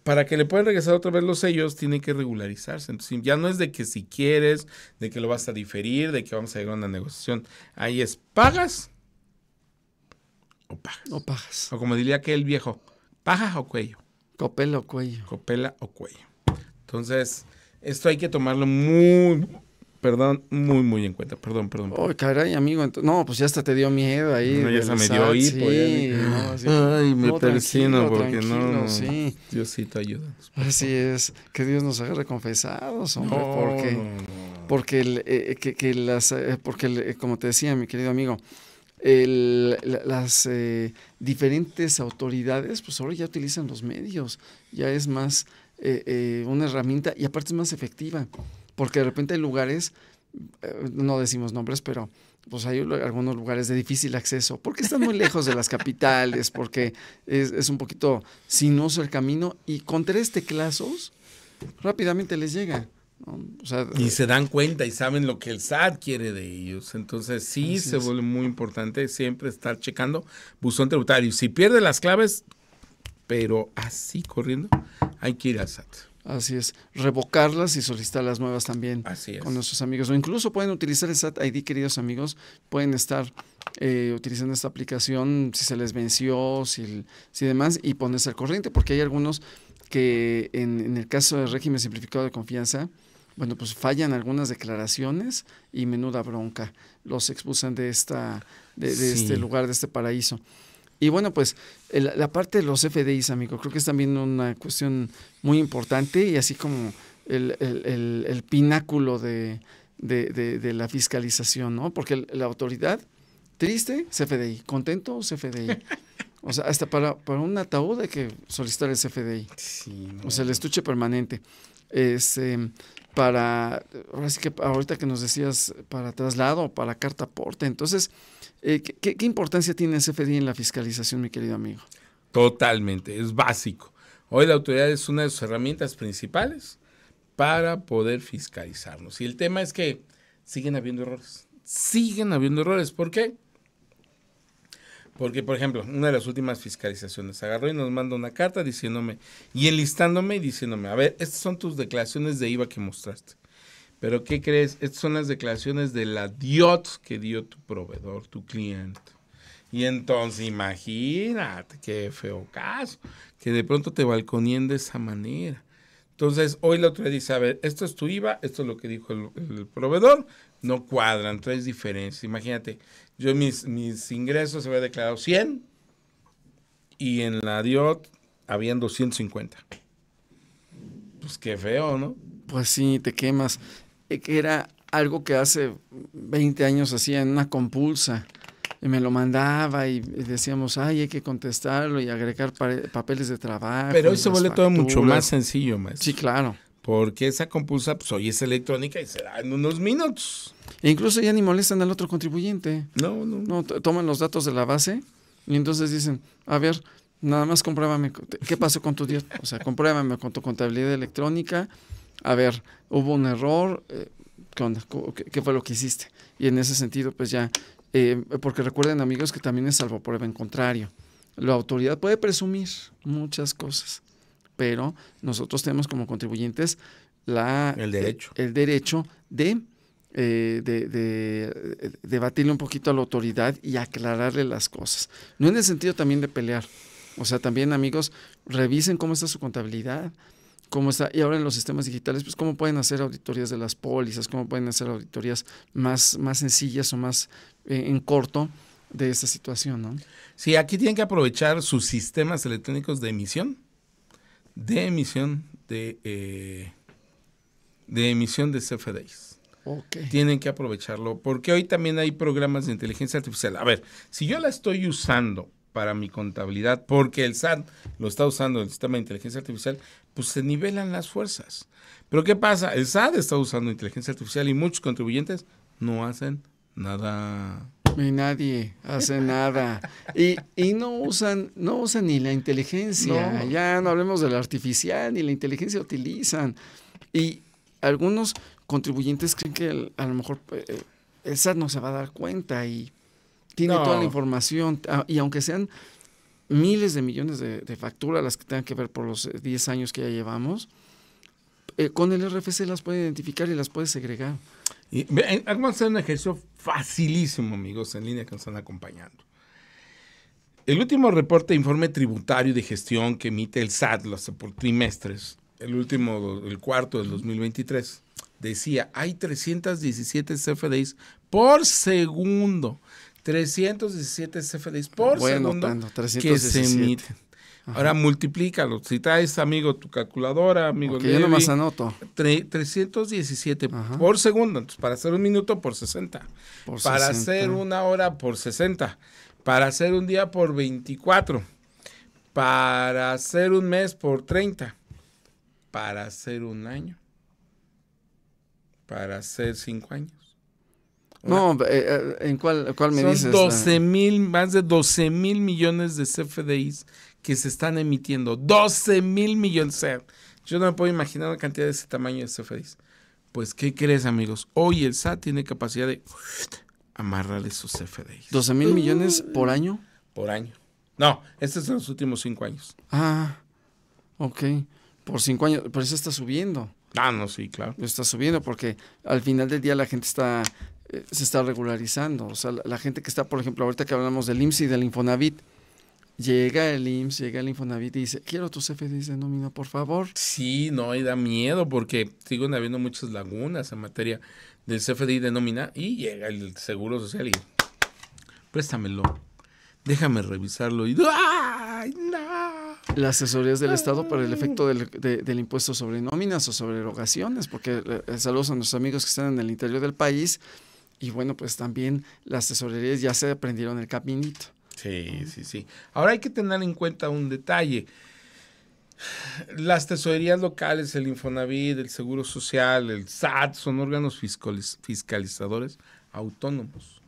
para que le puedan regresar otra vez los sellos, tiene que regularizarse. Entonces, ya no es de que si quieres, de que lo vas a diferir, de que vamos a llegar a una negociación. Ahí es, ¿pagas? O pagas. O pagas. O como diría aquel viejo, paja o cuello? Copela o cuello. Copela o cuello. Entonces, esto hay que tomarlo muy, perdón, muy, muy en cuenta. Perdón, perdón. Ay, caray, amigo. No, pues ya hasta te dio miedo ahí. ya se me dio hipo. Ay, me persino porque no. Sí. te ayuda. Así es. Que Dios nos haga reconfesados, hombre. porque, porque, el, eh, eh, que, que, las, eh, porque como te decía, mi querido amigo, las diferentes autoridades, pues ahora ya utilizan los medios. Ya es más una herramienta y aparte es más efectiva porque de repente hay lugares, eh, no decimos nombres, pero pues hay algunos lugares de difícil acceso, porque están muy lejos de las [LAUGHS] capitales, porque es, un poquito sinuoso el camino y con tres teclazos rápidamente les llega. y eh, se dan cuenta y saben lo que el SAT quiere de ellos. Entonces sí se vuelve muy importante siempre estar checando buzón tributario. Si pierde las claves, pero así corriendo, hay que ir al SAT. Así es, revocarlas y solicitar las nuevas también con nuestros amigos. O incluso pueden utilizar el SAT ID, queridos amigos, pueden estar eh, utilizando esta aplicación si se les venció, si, demás, y ponerse al corriente, porque hay algunos que en, el caso del régimen simplificado de confianza, bueno, pues fallan algunas declaraciones y menuda bronca, los expulsan de, esta, de, este lugar, de este paraíso. Y bueno, pues la parte de los FDIs, amigo, creo que es también una cuestión muy importante y así como el, pináculo de, la fiscalización, ¿no? Porque la autoridad, triste, CFDI, contento, CFDI. [LAUGHS] O sea, hasta para, un ataúd hay que solicitar el CFDI. o sea, el estuche permanente. Es, este, para, ahora sí que ahorita que nos decías, para traslado, para carta aporte. Entonces, eh, ¿qué, ¿qué, importancia tiene el CFDI en la fiscalización, mi querido amigo? Totalmente, es básico. Hoy la autoridad es una de sus herramientas principales para poder fiscalizarnos. Y el tema es que siguen habiendo errores. Siguen habiendo errores. ¿Por qué? Porque, por ejemplo, una de las últimas fiscalizaciones agarró y nos manda una carta diciéndome y enlistándome y diciéndome, a ver, estas son tus declaraciones de IVA que mostraste. Pero, ¿qué crees? Estas son las declaraciones de la DIOT que dio tu proveedor, tu cliente. Y entonces, imagínate, qué feo caso, que de pronto te balconien de esa manera. Entonces, hoy la otra dice, a ver, esto es tu IVA, esto es lo que dijo el, el proveedor, no cuadran, tres diferencias. Imagínate, yo mis, mis ingresos se había declarado 100 y en la DIOT habían 250. Pues qué feo, ¿no? Pues sí, te quemas. E, era algo que hace 20 años hacía en una compulsa. Y me lo mandaba y decíamos, ay, hay que contestarlo y agregar papeles de trabajo. Pero hoy se vuelve todo mucho más sencillo, maestro. Sí, claro. Porque esa compulsa, pues hoy es electrónica y será en unos minutos. incluso ya ni molestan al otro contribuyente. No, no. No, toman los datos de la base y entonces dicen, a ver, nada más compruébame, ¿qué pasó con tu día? O sea, compruébame con tu contabilidad electrónica. A ver, hubo un error, eh, ¿qué fue lo que hiciste? Y en ese sentido, pues ya, eh, porque recuerden amigos que también es salvo prueba en contrario. La autoridad puede presumir muchas cosas, pero nosotros tenemos como contribuyentes la, el derecho, eh, el, derecho eh, de, de, debatirle un poquito a la autoridad y aclararle las cosas. No en el sentido también de pelear. O sea, también amigos, revisen cómo está su contabilidad, cómo está, y ahora en los sistemas digitales, pues cómo pueden hacer auditorías de las pólizas, cómo pueden hacer auditorías más, más sencillas o más eh, en corto de esta situación, ¿no? Sí, aquí tienen que aprovechar sus sistemas electrónicos de emisión de emisión de, eh, de emisión de CFDIs. Tienen que aprovecharlo, porque hoy también hay programas de inteligencia artificial. A ver, si yo la estoy usando para mi contabilidad, porque el SAT lo está usando, el sistema de inteligencia artificial, pues se nivelan las fuerzas. Pero ¿qué pasa? El SAT está usando inteligencia artificial y muchos contribuyentes no hacen nada. Y nadie hace nada. Y, no usan, no usan ni la inteligencia. Ya no hablemos de la artificial, ni la inteligencia utilizan. Y algunos contribuyentes creen que a lo mejor eh, esa el SAT no se va a dar cuenta y tiene toda la información. Ah, y aunque sean miles de millones de, facturas las que tengan que ver por los 10 eh, años que ya llevamos, eh, con el RFC las puede identificar y las puede segregar. Y vamos a hacer un ejercicio facilísimo, amigos, en línea que nos están acompañando. El último reporte informe tributario de gestión que emite el SAT los, por trimestres, el último, el cuarto del 2023, decía, hay 317 CFDs por segundo. 317 CFDs por segundo que se emiten. Ahora multiplícalo. Si traes, amigo, tu calculadora, amigo. Que yo nomás anoto. 317 por segundo. Entonces, para hacer un minuto por 60. para hacer una hora por 60. Para hacer un día por 24. Para hacer un mes por 30. Para hacer un año. Para hacer cinco años. No, eh, eh, ¿en cuál, cuál me Son 12 mil, más de 12 mil millones de CFDIs que se están emitiendo. 12 mil millones. de yo no me puedo imaginar la cantidad de ese tamaño de CFDIs. Este pues, ¿qué crees, amigos? Hoy el SAT tiene capacidad de amarrar esos CFDI ¿12 mil millones por mm. año? Por año. No, estos son los últimos cinco años. Ah, ok. Por cinco años. Pero eso está subiendo. Ah, no, sí, claro. Está subiendo porque al final del día la gente está eh, se está regularizando. O sea, la, la, gente que está, por ejemplo, ahorita que hablamos del IMSS y del Infonavit, Llega el IMSS, llega el Infonavit y dice, quiero tus CFDI de nómina, por favor. Sí, no, y da miedo porque siguen habiendo muchas lagunas en materia del CFDI de nómina y llega el Seguro Social y préstamelo, déjame revisarlo y ¡ay, las asesorías del Estado para el efecto del, del, impuesto sobre nóminas o sobre erogaciones, porque eh, eh, saludos a nuestros amigos que están en el interior del país y bueno, pues también las asesorías ya se aprendieron el caminito. Sí, sí, sí. Ahora hay que tener en cuenta un detalle. Las tesorerías locales, el Infonavit, el Seguro Social, el SAT son órganos fiscalizadores autónomos.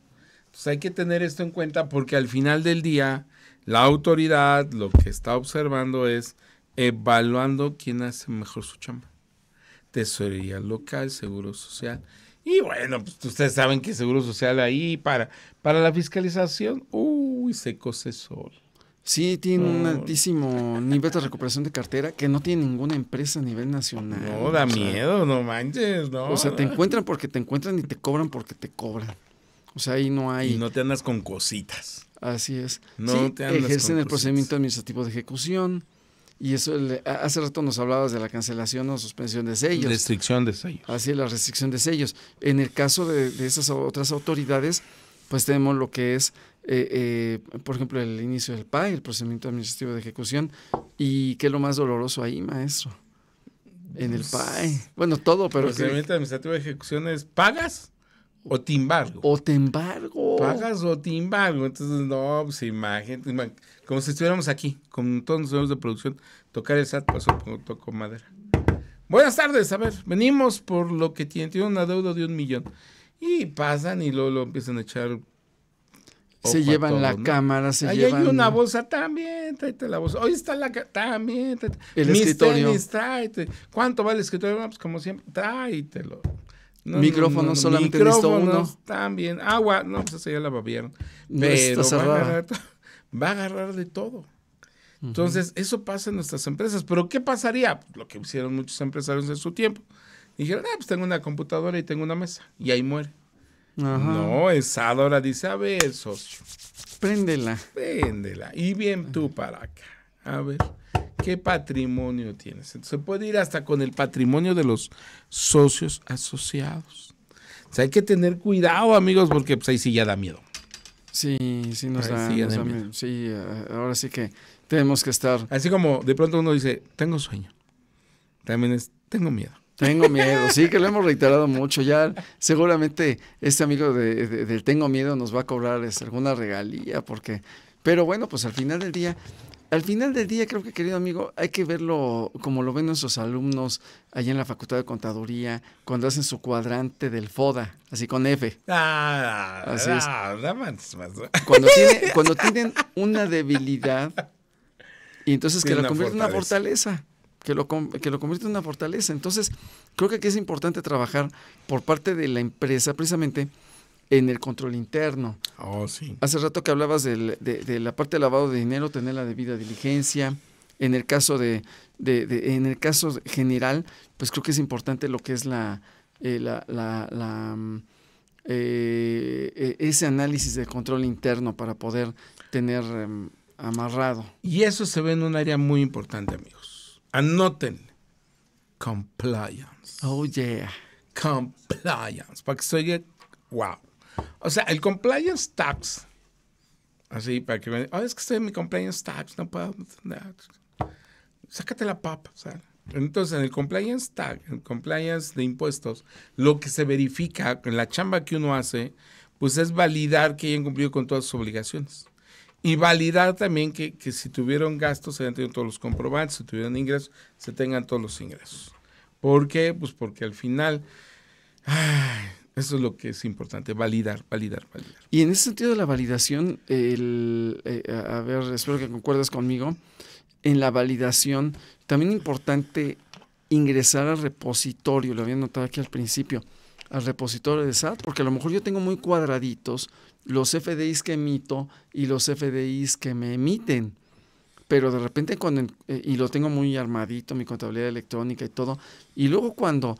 Entonces hay que tener esto en cuenta porque al final del día la autoridad lo que está observando es evaluando quién hace mejor su chamba. Tesorería local, Seguro Social y bueno, pues ustedes saben que Seguro Social ahí para, para la fiscalización, uy, se cose sol. Sí, tiene un altísimo nivel de recuperación de cartera que no tiene ninguna empresa a nivel nacional. No, da miedo, no manches, no. O sea, te encuentran porque te encuentran y te cobran porque te cobran. O sea, ahí no hay. Y no te andas con cositas. Así es. No te andas Ejercen el procedimiento administrativo de ejecución, y eso, hace rato nos hablabas de la cancelación o suspensión de sellos. Restricción de sellos. Así, la restricción de sellos. En el caso de, esas otras autoridades, pues tenemos lo que es, eh, eh, por ejemplo, el inicio del PAE, el procedimiento administrativo de ejecución. ¿Y qué es lo más doloroso ahí, maestro? En el pues, PAE. Bueno, todo, pero... El procedimiento administrativo de ejecución es pagas o embargo O te embargo. Pagas o embargo Entonces, no, pues imagen, Como si estuviéramos aquí, con todos nosotros de producción, tocar el SAT pasó toco madera. Buenas tardes, a ver, venimos por lo que tiene, tiene una deuda de un millón. Y pasan y luego lo empiezan a echar. Se llevan la cámara, se llevan. Ahí hay una bolsa también, tráete la bolsa. Hoy está la también, tráete. El escritorio. ¿Cuánto vale el escritorio? Pues como siempre, tráetelo. Micrófono micrófonos, solamente uno. También. Agua, no, pues esa ya la babiaron. Pero va a, agarrar, va a, agarrar, de todo. Entonces, eso pasa en nuestras empresas. Pero, ¿qué pasaría? Pues, lo que hicieron muchos empresarios en su tiempo. Dijeron, ah, pues tengo una computadora y tengo una mesa. Y ahí muere. No, esa Adora, dice, a ver, socio. Préndela. Préndela. Y bien tú para acá. A ver, qué patrimonio tienes. Se puede ir hasta con el patrimonio de los socios asociados. O hay que tener cuidado, amigos, porque pues, ahí sí ya da miedo. Sí, sí nos, da, miedo. Sí, eh, ahora sí que tenemos que estar. Así como de pronto uno dice, tengo sueño. También es, tengo miedo. Tengo miedo, sí, que lo hemos [LAUGHS] reiterado mucho. Ya seguramente este amigo de, del Tengo Miedo nos va a cobrar este, alguna regalía, porque. Pero bueno, pues al final del día al final del día, creo que, querido amigo, hay que verlo como lo ven nuestros alumnos allá en la Facultad de Contaduría, cuando hacen su cuadrante del FODA, así con F. Ah, así es. Ah, cuando, [LAUGHS] cuando tienen una debilidad, y entonces que lo convierte en una fortaleza. Que lo, que lo convierte en una fortaleza. Entonces, creo que aquí es importante trabajar por parte de la empresa, precisamente, en el control interno. Oh, sí. Hace rato que hablabas de, la parte de lavado de dinero, tener la debida diligencia. En el caso de, en el caso general, pues creo que es importante lo que es la, eh, mm, eh, ese análisis de control interno para poder tener em, amarrado. Y eso se ve en un área muy importante, amigos. Anoten. Compliance. Oh, yeah. Compliance. Para que se oye, wow. O sea, el compliance tax. Así, para que me es que estoy en mi compliance tax, no puedo. Sácate la papa, Entonces, en el compliance tax, en el compliance de impuestos, lo que se verifica en la chamba que uno hace, pues es validar que hayan cumplido con todas sus obligaciones. Y validar también que, si tuvieron gastos, se hayan tenido todos los comprobantes, si tuvieron ingresos, se tengan todos los ingresos. ¿Por qué? Pues porque al final, eso es lo que es importante, validar, validar, validar. Y en ese sentido de la validación, el, eh, a ver, espero que concuerdes conmigo, en la validación también importante ingresar al repositorio, lo había notado aquí al principio, al repositorio de SAT, porque a lo mejor yo tengo muy cuadraditos los FDIs que emito y los FDIs que me emiten. Pero de repente cuando, eh, y lo tengo muy armadito, mi contabilidad electrónica y todo, y luego cuando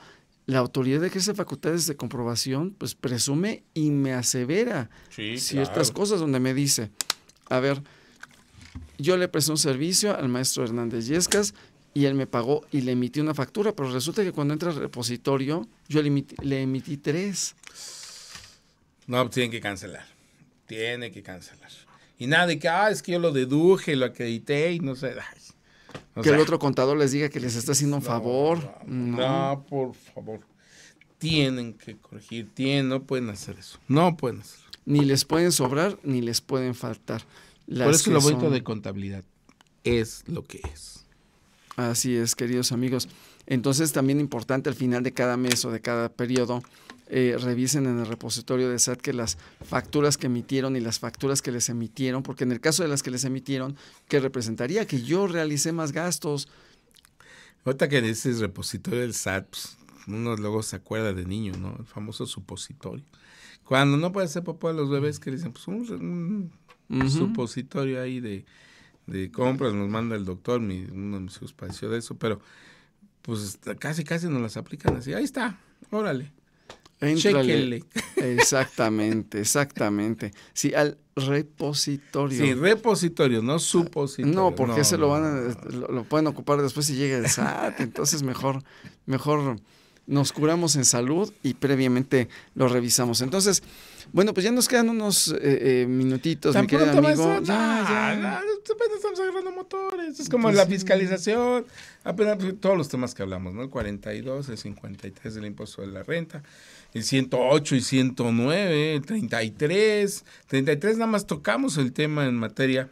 la autoridad de ejerce facultades de comprobación, pues presume y me asevera ciertas cosas donde me dice, a ver, yo le presté un servicio al maestro Hernández Yescas y él me pagó y le emití una factura, pero resulta que cuando entra al repositorio, yo le emití, tres. No, pues, tienen que cancelar, tiene que cancelar. Y nada que, ah, es que yo lo deduje, lo acredité y no sé que el otro contador les diga que les está haciendo un favor. No, por favor. Tienen que corregir, tienen, no pueden hacer eso. No pueden eso. Ni les pueden sobrar, ni les pueden faltar. por eso lo bonito de contabilidad es lo que es. Así es, queridos amigos. Entonces también importante al final de cada mes o de cada periodo eh, revisen en el repositorio de SAT que las facturas que emitieron y las facturas que les emitieron, porque en el caso de las que les emitieron, ¿qué representaría? Que yo realicé más gastos. Ahorita que dices repositorio del SAT, pues, uno luego se acuerda de niño, ¿no? El famoso supositorio. Cuando no puede ser papá de los bebés, que dicen, pues un, supositorio ahí de, compras, nos manda el doctor, uno de mis hijos de eso, pero pues casi, casi nos las aplican así, ahí está, órale. Entrale. [LAUGHS] Exactamente, exactamente. Sí, al repositorio. Sí, repositorio, no ah, supositorio. No, porque se lo van a, lo, pueden ocupar después si llega el SAT, entonces mejor, mejor nos curamos en salud y previamente lo revisamos. Entonces, bueno, pues ya nos quedan unos eh, eh, minutitos, mi querido amigo. Ah, ya, ya. estamos agarrando motores. Es como pues la fiscalización, apenas pues, todos los temas que hablamos, ¿no? El 42, el 53 del impuesto de la renta el 108 y 109, el 33. 33 nada más tocamos el tema en materia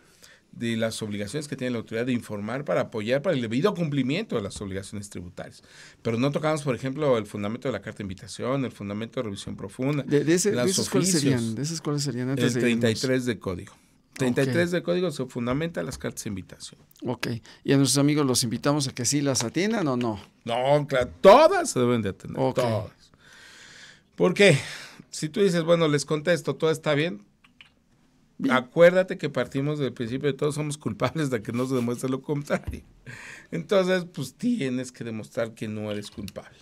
de las obligaciones que tiene la autoridad de informar para apoyar para el debido cumplimiento de las obligaciones tributarias. Pero no tocamos, por ejemplo, el fundamento de la carta de invitación, el fundamento de revisión profunda. ¿De, esas cuáles serían, de serían? el 33 de, código. código. 33 de código se fundamenta las cartas de invitación. Ok. ¿Y a nuestros amigos los invitamos a que sí las atiendan o no? No, claro, todas se deben de atender. Okay. Todas. Porque si tú dices, bueno, les contesto, todo está bien, Acuérdate que partimos del principio de todos somos culpables de que no se demuestre lo contrario. Entonces, pues tienes que demostrar que no eres culpable.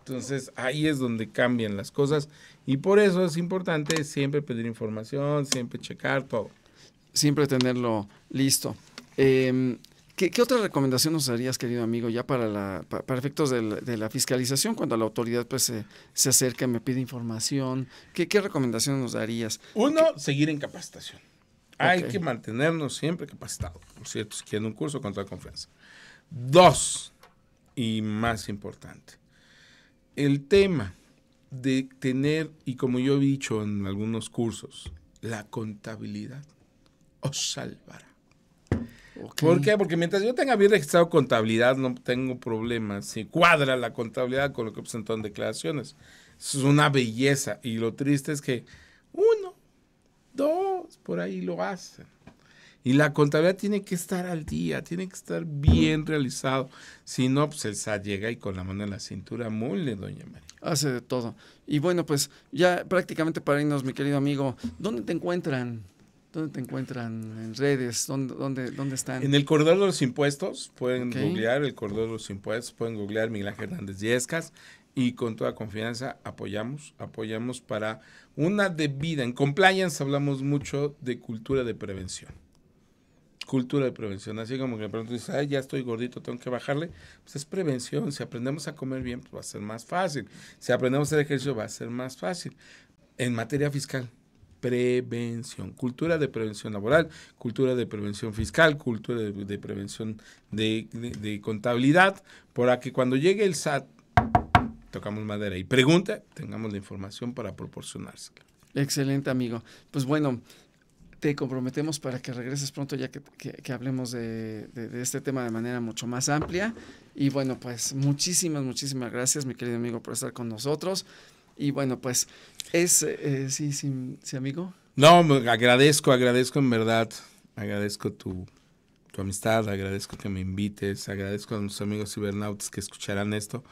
Entonces, ahí es donde cambian las cosas y por eso es importante siempre pedir información, siempre checar todo. Siempre tenerlo listo. Em, ¿Qué, otra recomendación nos darías, querido amigo, ya para, efectos de la, fiscalización, cuando la autoridad pues, se, se acerca, me pide información? ¿Qué, qué recomendación nos darías? Uno, seguir en capacitación. Hay que mantenernos siempre capacitados, por cierto, si un curso con toda confianza. Dos, y más importante, el tema de tener, y como yo he dicho en algunos cursos, la contabilidad o salvar. ¿Por qué? Porque mientras yo tenga bien registrado contabilidad, no tengo problemas. Si cuadra la contabilidad con lo que presentó en declaraciones. Es una belleza. Y lo triste es que uno, dos, por ahí lo hacen. Y la contabilidad tiene que estar al día, tiene que estar bien realizado. Si no, pues el SAT llega y con la mano en la cintura muele doña María. Hace de todo. Y bueno, pues ya prácticamente para irnos, mi querido amigo, ¿dónde te encuentran? ¿Dónde te encuentran? ¿En redes? ¿Dónde, están? En el Corredor de los Impuestos. Pueden googlear el Corredor de los Impuestos. Pueden googlear Miguel Hernández Yescas. Y con toda confianza apoyamos, apoyamos para una debida. En compliance hablamos mucho de cultura de prevención. Cultura de prevención. Así como que pronto dices, Ay, ya estoy gordito, tengo que bajarle. Pues es prevención. Si aprendemos a comer bien, pues va a ser más fácil. Si aprendemos a hacer ejercicio, va a ser más fácil. En materia fiscal, prevención, cultura de prevención laboral, cultura de prevención fiscal, cultura de, prevención de, contabilidad, para que cuando llegue el SAT, tocamos madera y pregunte, tengamos la información para proporcionarse. Excelente, amigo. Pues bueno, te comprometemos para que regreses pronto ya que, hablemos de, este tema de manera mucho más amplia. Y bueno, pues muchísimas, muchísimas gracias, mi querido amigo, por estar con nosotros. Y bueno, pues es, eh, sí, sí, sí, amigo. No, agradezco, agradezco en verdad, agradezco tu, tu amistad, agradezco que me invites, agradezco a mis amigos cibernautas que escucharán esto.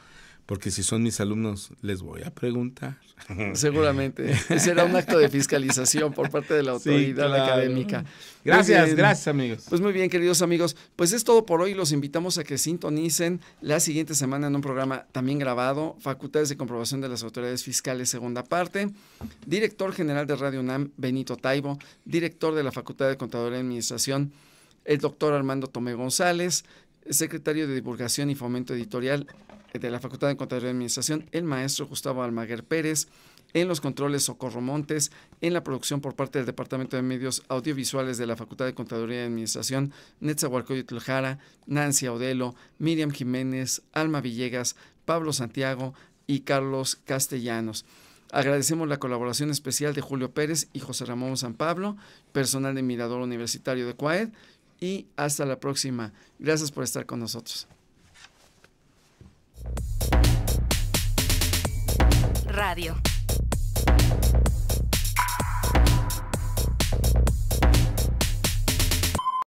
Porque si son mis alumnos, les voy a preguntar. [LAUGHS] Seguramente. Será un acto de fiscalización por parte de la autoridad académica. Gracias, gracias amigos. Pues muy bien, queridos amigos. Pues es todo por hoy. Los invitamos a que sintonicen la siguiente semana en un programa también grabado, Facultades de Comprobación de las Autoridades Fiscales, segunda parte. Director General de Radio UNAM, Benito Taibo. Director de la Facultad de Contaduría y Administración, el doctor Armando Tomé González secretario de Divulgación y Fomento Editorial de la Facultad de Contaduría y Administración, el maestro Gustavo Almaguer Pérez, en los controles Socorro Montes, en la producción por parte del Departamento de Medios Audiovisuales de la Facultad de Contaduría y Administración, y Tuljara, Nancy Audelo, Miriam Jiménez, Alma Villegas, Pablo Santiago y Carlos Castellanos. Agradecemos la colaboración especial de Julio Pérez y José Ramón San Pablo, personal de Mirador Universitario de CUAED, y hasta la próxima. Gracias por estar con nosotros. Radio.